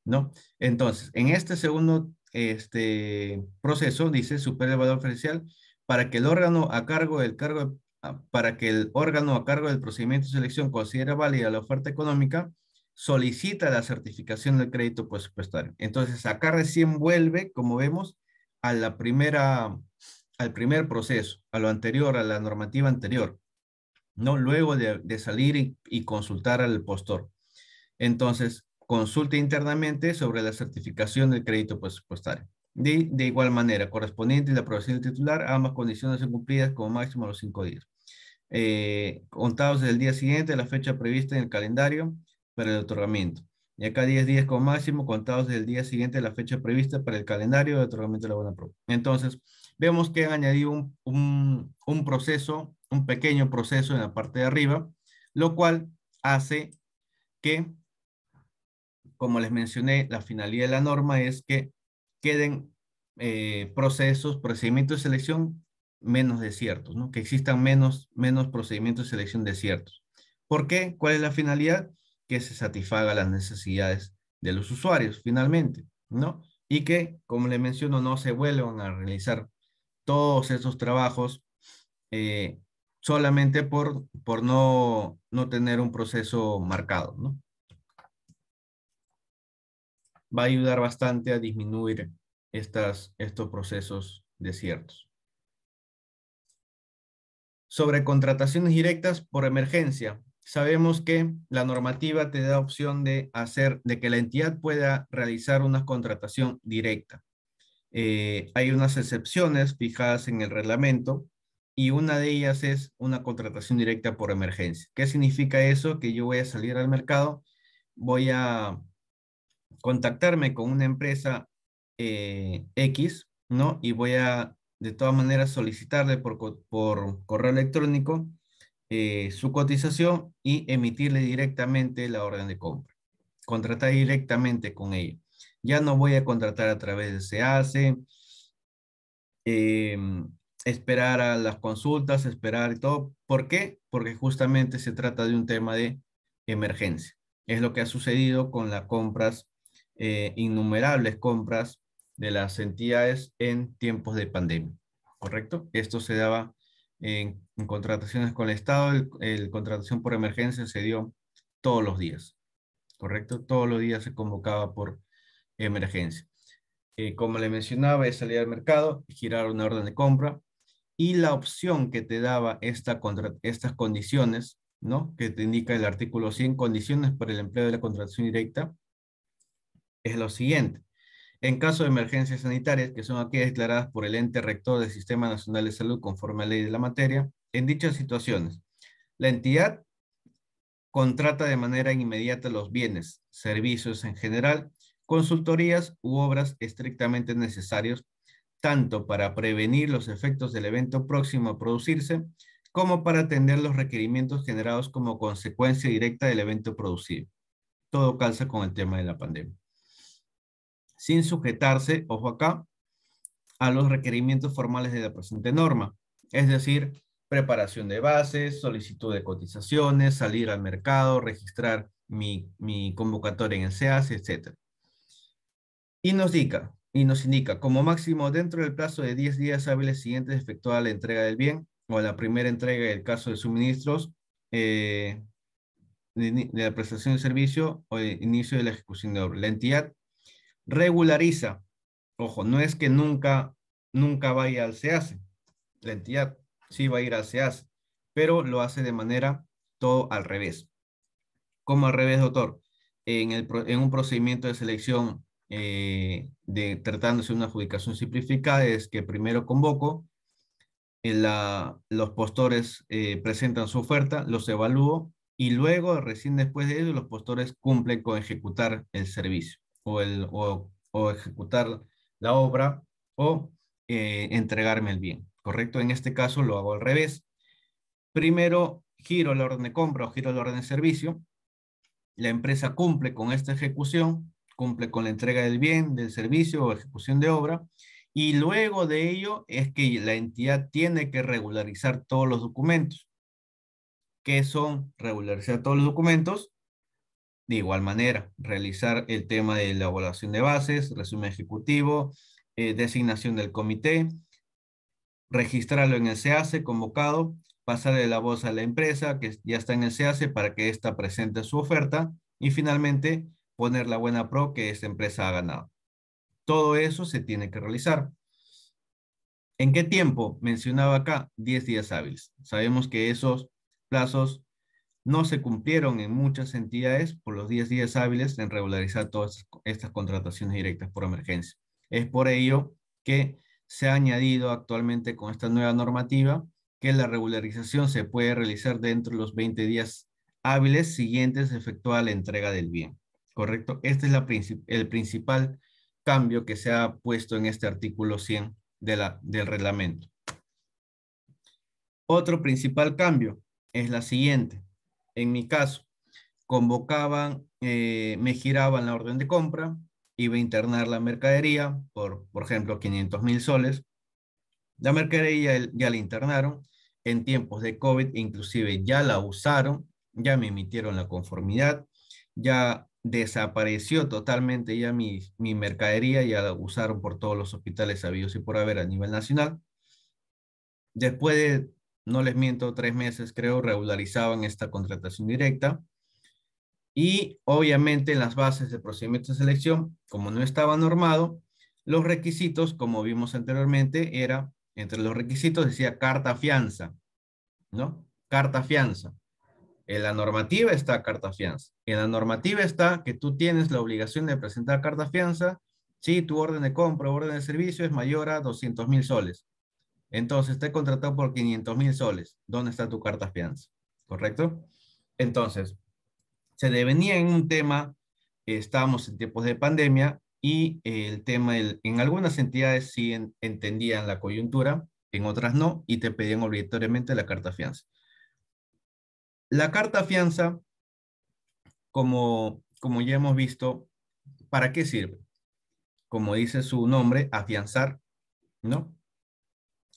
¿no? Entonces, en este segundo este proceso, dice, supera el valor oficial, para que el órgano a cargo del cargo ah, para que el órgano a cargo del procedimiento de selección considere válida la oferta económica, solicita la certificación del crédito presupuestario. Entonces, acá recién vuelve, como vemos, a la primera, al primer proceso, a lo anterior, a la normativa anterior, ¿no? Luego de, salir y, consultar al postor. Entonces, consulte internamente sobre la certificación del crédito presupuestario. De, de igual manera, correspondiente a la aprobación del titular, ambas condiciones son cumplidas como máximo a los cinco días. Eh, contados desde el día siguiente, la fecha prevista en el calendario para el otorgamiento. Y acá 10 días como máximo, contados desde el día siguiente, la fecha prevista para el calendario de otorgamiento de la buena prueba. Entonces, vemos que han añadido un, un proceso, un pequeño proceso en la parte de arriba, lo cual hace que como les mencioné, la finalidad de la norma es que queden eh, procesos, procedimientos de selección menos desiertos, ¿no? que existan menos, menos procedimientos de selección desiertos. ¿Por qué? ¿Cuál es la finalidad? Que se satisfaga las necesidades de los usuarios finalmente, ¿no? Y que, como les menciono, no se vuelvan a realizar todos esos trabajos eh, solamente por, por no, no tener un proceso marcado, ¿no? va a ayudar bastante a disminuir estas, estos procesos desiertos. Sobre contrataciones directas por emergencia, sabemos que la normativa te da opción de hacer, de que la entidad pueda realizar una contratación directa. Eh, hay unas excepciones fijadas en el reglamento y una de ellas es una contratación directa por emergencia. ¿Qué significa eso? Que yo voy a salir al mercado, voy a contactarme con una empresa eh, X, ¿no? Y voy a, de todas maneras, solicitarle por, correo electrónico eh, su cotización y emitirle directamente la orden de compra. Contratar directamente con ella. Ya no voy a contratar a través de SEACE, em, esperar a las consultas, esperar y todo. ¿Por qué? Porque justamente se trata de un tema de emergencia. Es lo que ha sucedido con las compras eh, innumerables compras de las entidades en tiempos de pandemia, ¿correcto? Esto se daba en, contrataciones con el Estado, el, contratación por emergencia se dio todos los días, ¿correcto? Todos los días se convocaba por emergencia. Eh, como le mencionaba, es salir al mercado, girar una orden de compra y la opción que te daba esta estas condiciones, ¿no? Que te indica el artículo 100, condiciones para el empleo de la contratación directa, es lo siguiente. En caso de emergencias sanitarias, que son aquí declaradas por el ente rector del Sistema Nacional de Salud conforme a la ley de la materia, en dichas situaciones, la entidad contrata de manera inmediata los bienes, servicios en general, consultorías u obras estrictamente necesarios, tanto para prevenir los efectos del evento próximo a producirse, como para atender los requerimientos generados como consecuencia directa del evento producido. Todo calza con el tema de la pandemia sin sujetarse, ojo acá, a los requerimientos formales de la presente norma, es decir, preparación de bases, solicitud de cotizaciones, salir al mercado, registrar mi, convocatoria en el SEAS, etc. Y nos, indica, y nos indica, como máximo dentro del plazo de 10 días hábiles siguientes efectuada la entrega del bien o la primera entrega del caso de suministros eh, de, la prestación de servicio o el inicio de la ejecución de obra. La entidad regulariza. Ojo, no es que nunca, nunca vaya al SEACE. La entidad sí va a ir al SEAS, pero lo hace de manera todo al revés. ¿Cómo al revés, doctor? En, el, en un procedimiento de selección eh, de tratándose de una adjudicación simplificada es que primero convoco, en eh, la, los postores eh, presentan su oferta, los evalúo y luego, recién después de ello, los postores cumplen con ejecutar el servicio o, ejecutar la obra o eh, entregarme el bien, ¿correcto? En este caso lo hago al revés. Primero giro la orden de compra o giro la orden de servicio. La empresa cumple con esta ejecución, cumple con la entrega del bien, del servicio o ejecución de obra. Y luego de ello es que la entidad tiene que regularizar todos los documentos. que son regularizar todos los documentos? De igual manera, realizar el tema de elaboración de bases, resumen ejecutivo, eh, designación del comité, registrarlo en el SEACE convocado, pasarle la voz a la empresa que ya está en el SEACE para que ésta presente su oferta y finalmente poner la buena pro que esta empresa ha ganado. Todo eso se tiene que realizar. ¿En qué tiempo? Mencionaba acá 10 días hábiles. Sabemos que esos plazos no se cumplieron en muchas entidades por los 10 días hábiles en regularizar todas estas contrataciones directas por emergencia. Es por ello que se ha añadido actualmente con esta nueva normativa que la regularización se puede realizar dentro de los 20 días hábiles siguientes efectuada la entrega del bien. ¿Correcto? Este es la el principal cambio que se ha puesto en este artículo 100 de la, del reglamento. Otro principal cambio es la siguiente en mi caso, convocaban, eh, me giraban la orden de compra, iba a internar la mercadería por, por ejemplo, 500 mil soles. La mercadería ya, la internaron. En tiempos de COVID inclusive ya la usaron, ya me emitieron la conformidad, ya desapareció totalmente ya mi, mi mercadería, ya la usaron por todos los hospitales sabidos y por haber a nivel nacional. Después de no les miento, tres meses creo, regularizaban esta contratación directa. Y obviamente en las bases de procedimiento de selección, como no estaba normado, los requisitos, como vimos anteriormente, era, entre los requisitos decía carta fianza, ¿no? Carta fianza. En la normativa está carta fianza. En la normativa está que tú tienes la obligación de presentar carta fianza si tu orden de compra o orden de servicio es mayor a 200 mil soles. Entonces, te contratado por 500 mil soles. ¿Dónde está tu carta fianza? ¿Correcto? Entonces, se devenía en un tema, estábamos en tiempos de pandemia y el tema, en algunas entidades sí entendían la coyuntura, en otras no, y te pedían obligatoriamente la carta fianza. La carta fianza, como, como ya hemos visto, ¿para qué sirve? Como dice su nombre, afianzar, ¿no?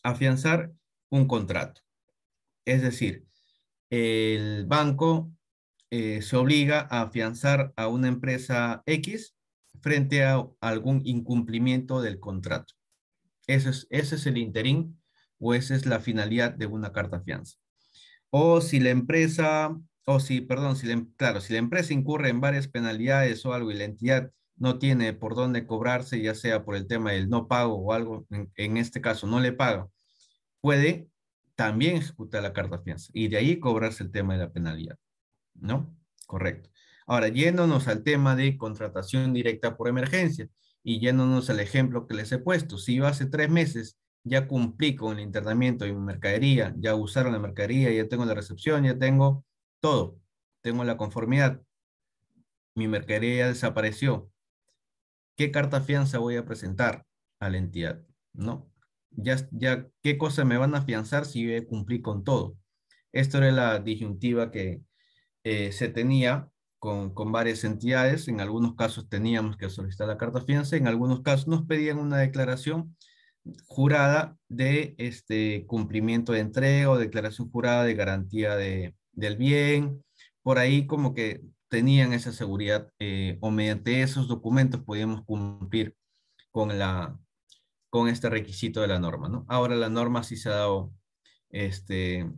afianzar un contrato. Es decir, el banco eh, se obliga a afianzar a una empresa X frente a algún incumplimiento del contrato. Ese es, ese es el interín o esa es la finalidad de una carta fianza. O si la empresa, o si, perdón, si la, em, claro, si la empresa incurre en varias penalidades o algo y la entidad no tiene por dónde cobrarse, ya sea por el tema del no pago o algo, en, en este caso no le paga, puede también ejecutar la carta fianza y de ahí cobrarse el tema de la penalidad. ¿No? Correcto. Ahora, yéndonos al tema de contratación directa por emergencia y yéndonos al ejemplo que les he puesto, si yo hace tres meses ya cumplí con el internamiento y mercadería, ya usaron la mercadería, ya tengo la recepción, ya tengo todo, tengo la conformidad, mi mercadería ya desapareció, ¿qué carta fianza voy a presentar a la entidad? ¿No? ya, qué cosa me van a afianzar si yo cumplí con todo. Esto era la disyuntiva que eh, se tenía con, varias entidades. En algunos casos teníamos que solicitar la carta de fianza, en algunos casos nos pedían una declaración jurada de este cumplimiento de entrega o declaración jurada de garantía de, del bien. Por ahí como que tenían esa seguridad eh, o mediante esos documentos podíamos cumplir con la, con este requisito de la norma, ¿no? Ahora la norma sí se ha dado, este,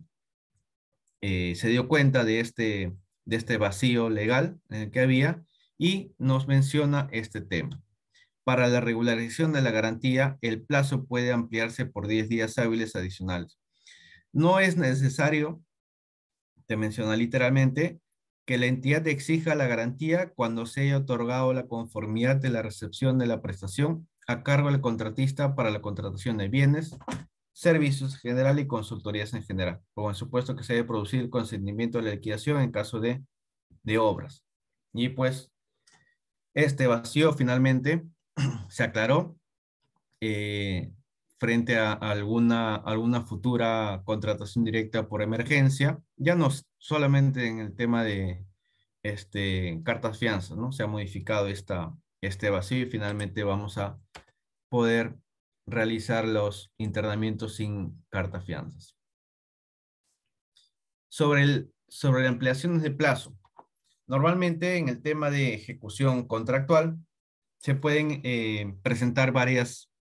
eh, se dio cuenta de este, de este vacío legal en eh, el que había y nos menciona este tema. Para la regularización de la garantía, el plazo puede ampliarse por 10 días hábiles adicionales. No es necesario, te menciona literalmente, que la entidad exija la garantía cuando se haya otorgado la conformidad de la recepción de la prestación a cargo del contratista para la contratación de bienes, servicios en general y consultorías en general, con el supuesto que se debe producir consentimiento de la liquidación en caso de, de obras. Y pues este vacío finalmente se aclaró eh, frente a alguna, alguna futura contratación directa por emergencia, ya no solamente en el tema de este, cartas fianzas, ¿no? Se ha modificado esta, este vacío y finalmente vamos a poder realizar los internamientos sin carta fianzas. Sobre, el, sobre las ampliaciones de plazo. Normalmente en el tema de ejecución contractual se pueden eh, presentar varias,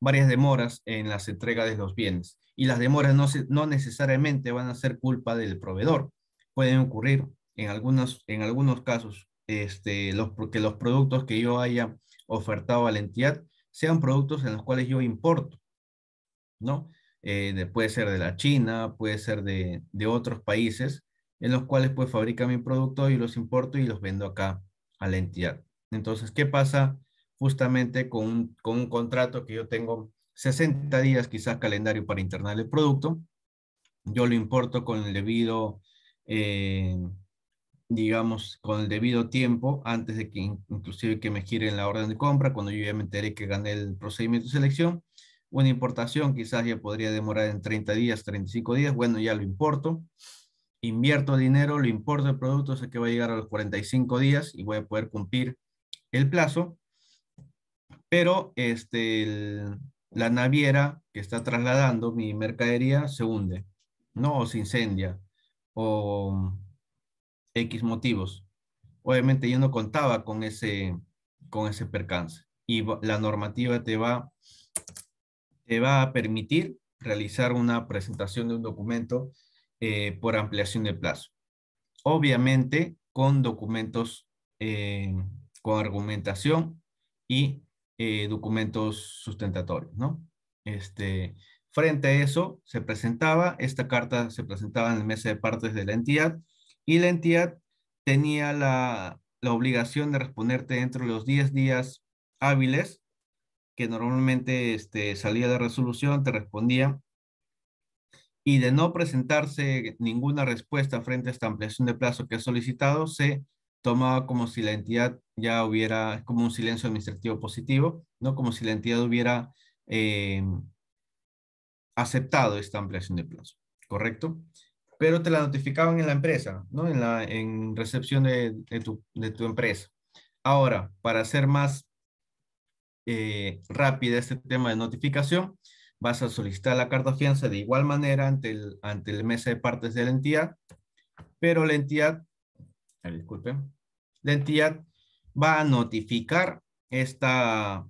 varias demoras en las entregas de los bienes y las demoras no, no necesariamente van a ser culpa del proveedor. Pueden ocurrir en, algunos en algunos casos este, los, que los productos que yo haya ofertado a la entidad sean productos en los cuales yo importo, ¿no? Eh, puede ser de la China, puede ser de, otros países, en los cuales pues fabrica mi producto y los importo y los vendo acá a la entidad. Entonces, ¿qué pasa justamente con un, contrato que yo tengo 60 días quizás calendario para internar el producto? Yo lo importo con el debido... Eh, digamos, con el debido tiempo, antes de que inclusive que me en la orden de compra, cuando yo ya me enteré que gané el procedimiento de selección. Una importación quizás ya podría demorar en 30 días, 35 días, bueno, ya lo importo. Invierto dinero, lo importo el producto, sé que va a llegar a los 45 días y voy a poder cumplir el plazo. Pero este, la naviera que está trasladando mi mercadería se hunde, ¿no? O se incendia, o X motivos. Obviamente yo no contaba con ese, con ese percance y la normativa te va, te va a permitir realizar una presentación de un documento eh, por ampliación de plazo. Obviamente con documentos, eh, con argumentación y eh, documentos sustentatorios, ¿no? Este, frente a eso, se presentaba, esta carta se presentaba en el mes de partes de la entidad y la entidad tenía la, obligación de responderte dentro de los 10 días hábiles, que normalmente este, salía de resolución, te respondía. Y de no presentarse ninguna respuesta frente a esta ampliación de plazo que ha solicitado, se tomaba como si la entidad ya hubiera, como un silencio administrativo positivo, ¿no? Como si la entidad hubiera eh, aceptado esta ampliación de plazo, ¿correcto? pero te la notificaban en la empresa, ¿no? En, la, en recepción de, tu, de tu empresa. Ahora, para hacer más eh, rápida este tema de notificación, vas a solicitar la carta fianza de igual manera ante el, ante el mesa de partes de la entidad, pero la entidad, la entidad va a notificar esta,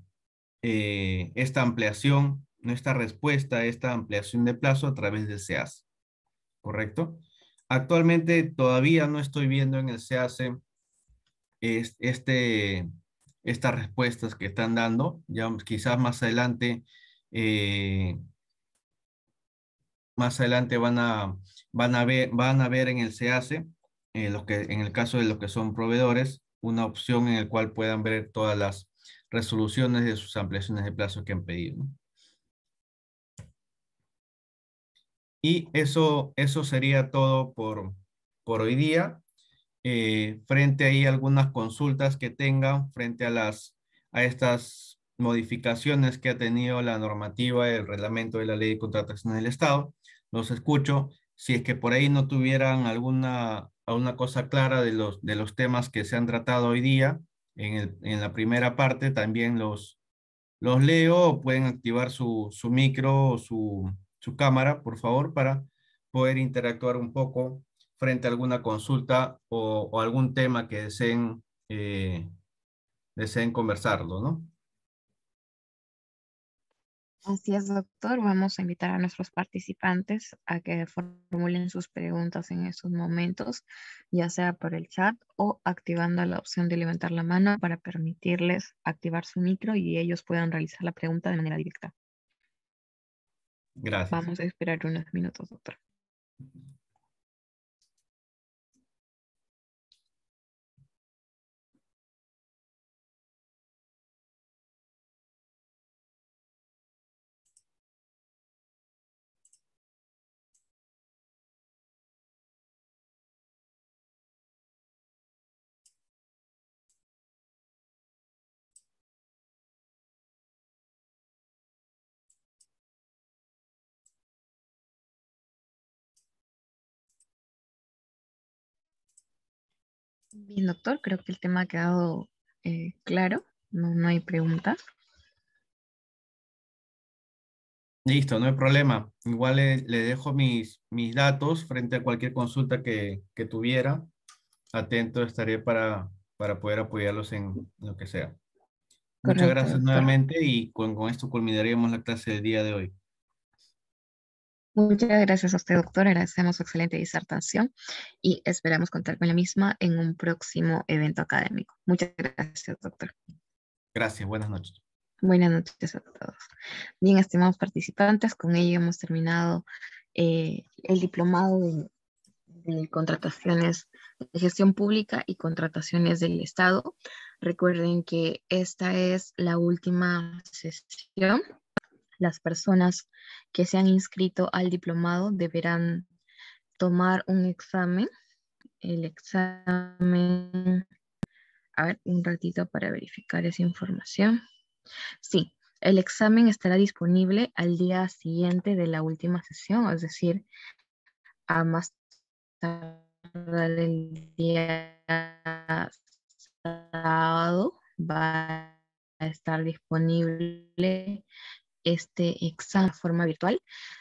eh, esta ampliación, esta respuesta, esta ampliación de plazo a través del SEAS. ¿correcto? Actualmente todavía no estoy viendo en el CAC este, estas respuestas que están dando. Ya quizás más adelante, eh, más adelante van a, van a, ver, van a ver en el CAC, que, en el caso de los que son proveedores, una opción en la cual puedan ver todas las resoluciones de sus ampliaciones de plazo que han pedido. Y eso, eso sería todo por, por hoy día. Eh, frente ahí algunas consultas que tengan frente a, las, a estas modificaciones que ha tenido la normativa, el reglamento de la ley de contratación del Estado. Los escucho. Si es que por ahí no tuvieran alguna, alguna cosa clara de los, de los temas que se han tratado hoy día, en, la primera parte también los, los leo, pueden activar su micro o su, su cámara, por favor, para poder interactuar un poco frente a alguna consulta o, algún tema que deseen, eh, deseen conversarlo, ¿no? Así es, doctor. Vamos a invitar a nuestros participantes a que formulen sus preguntas en estos momentos, ya sea por el chat o activando la opción de levantar la mano para permitirles activar su micro y ellos puedan realizar la pregunta de manera directa. Gracias. Vamos a esperar unos minutos, otra. Bien, doctor, creo que el tema ha quedado eh, claro, no, hay preguntas. Listo, no hay problema. Igual eh, le, dejo mis, mis, datos frente a cualquier consulta que, tuviera. Atento estaré para, para, poder apoyarlos en lo que sea. Muchas gracias nuevamente y con, esto culminaríamos la clase del día de hoy. Muchas gracias a usted, doctor. Agradecemos su excelente disertación y esperamos contar con la misma en un próximo evento académico. Muchas gracias, doctor. Gracias, buenas noches. Buenas noches a todos. Bien, estimados participantes, con ello hemos terminado eh, el diplomado de contrataciones de gestión pública y contrataciones del Estado. Recuerden que esta es la última sesión las personas que se han inscrito al diplomado deberán tomar un examen. El examen, a ver, un ratito para verificar esa información. Sí, el examen estará disponible al día siguiente de la última sesión, es decir, a más tarde del día sábado va a estar disponible este examen de forma virtual.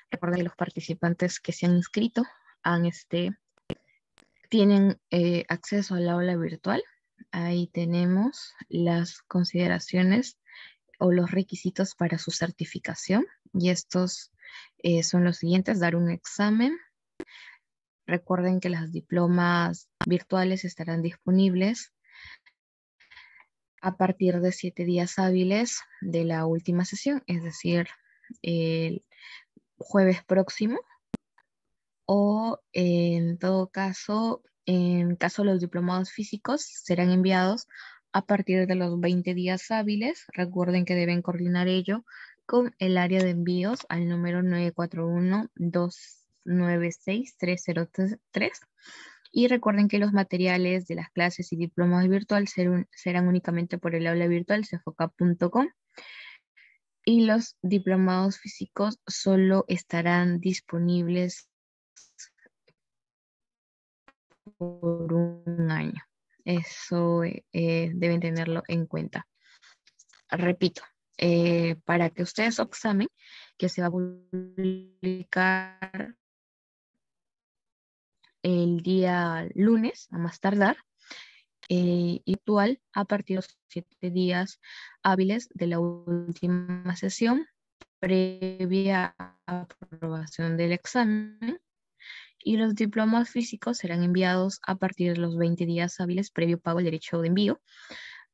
Recuerden que los participantes que se han inscrito han, este, tienen eh, acceso acceso la aula virtual. Ahí tenemos las consideraciones o los requisitos para su certificación y estos eh, son los siguientes, dar un examen. Recuerden que las diplomas virtuales estarán disponibles a partir de siete días hábiles de la última sesión, es decir, el jueves próximo, o en todo caso, en caso de los diplomados físicos, serán enviados a partir de los 20 días hábiles. Recuerden que deben coordinar ello con el área de envíos al número 941 296 303 y recuerden que los materiales de las clases y diplomas virtual serán, únicamente por el aula virtual cefoca.com y los diplomados físicos solo estarán disponibles por un año. Eso eh, eh, deben tenerlo en cuenta. Repito, eh, para que ustedes examen que se va a publicar el día lunes, a más tardar, eh, y actual a partir de los siete días hábiles de la última sesión previa aprobación del examen y los diplomas físicos serán enviados a partir de los 20 días hábiles previo pago del derecho de envío.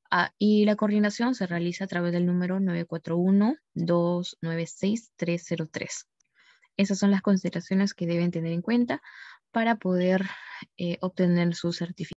Ah, y la coordinación se realiza a través del número 941-296-303. Esas son las consideraciones que deben tener en cuenta para poder eh, obtener su certificado.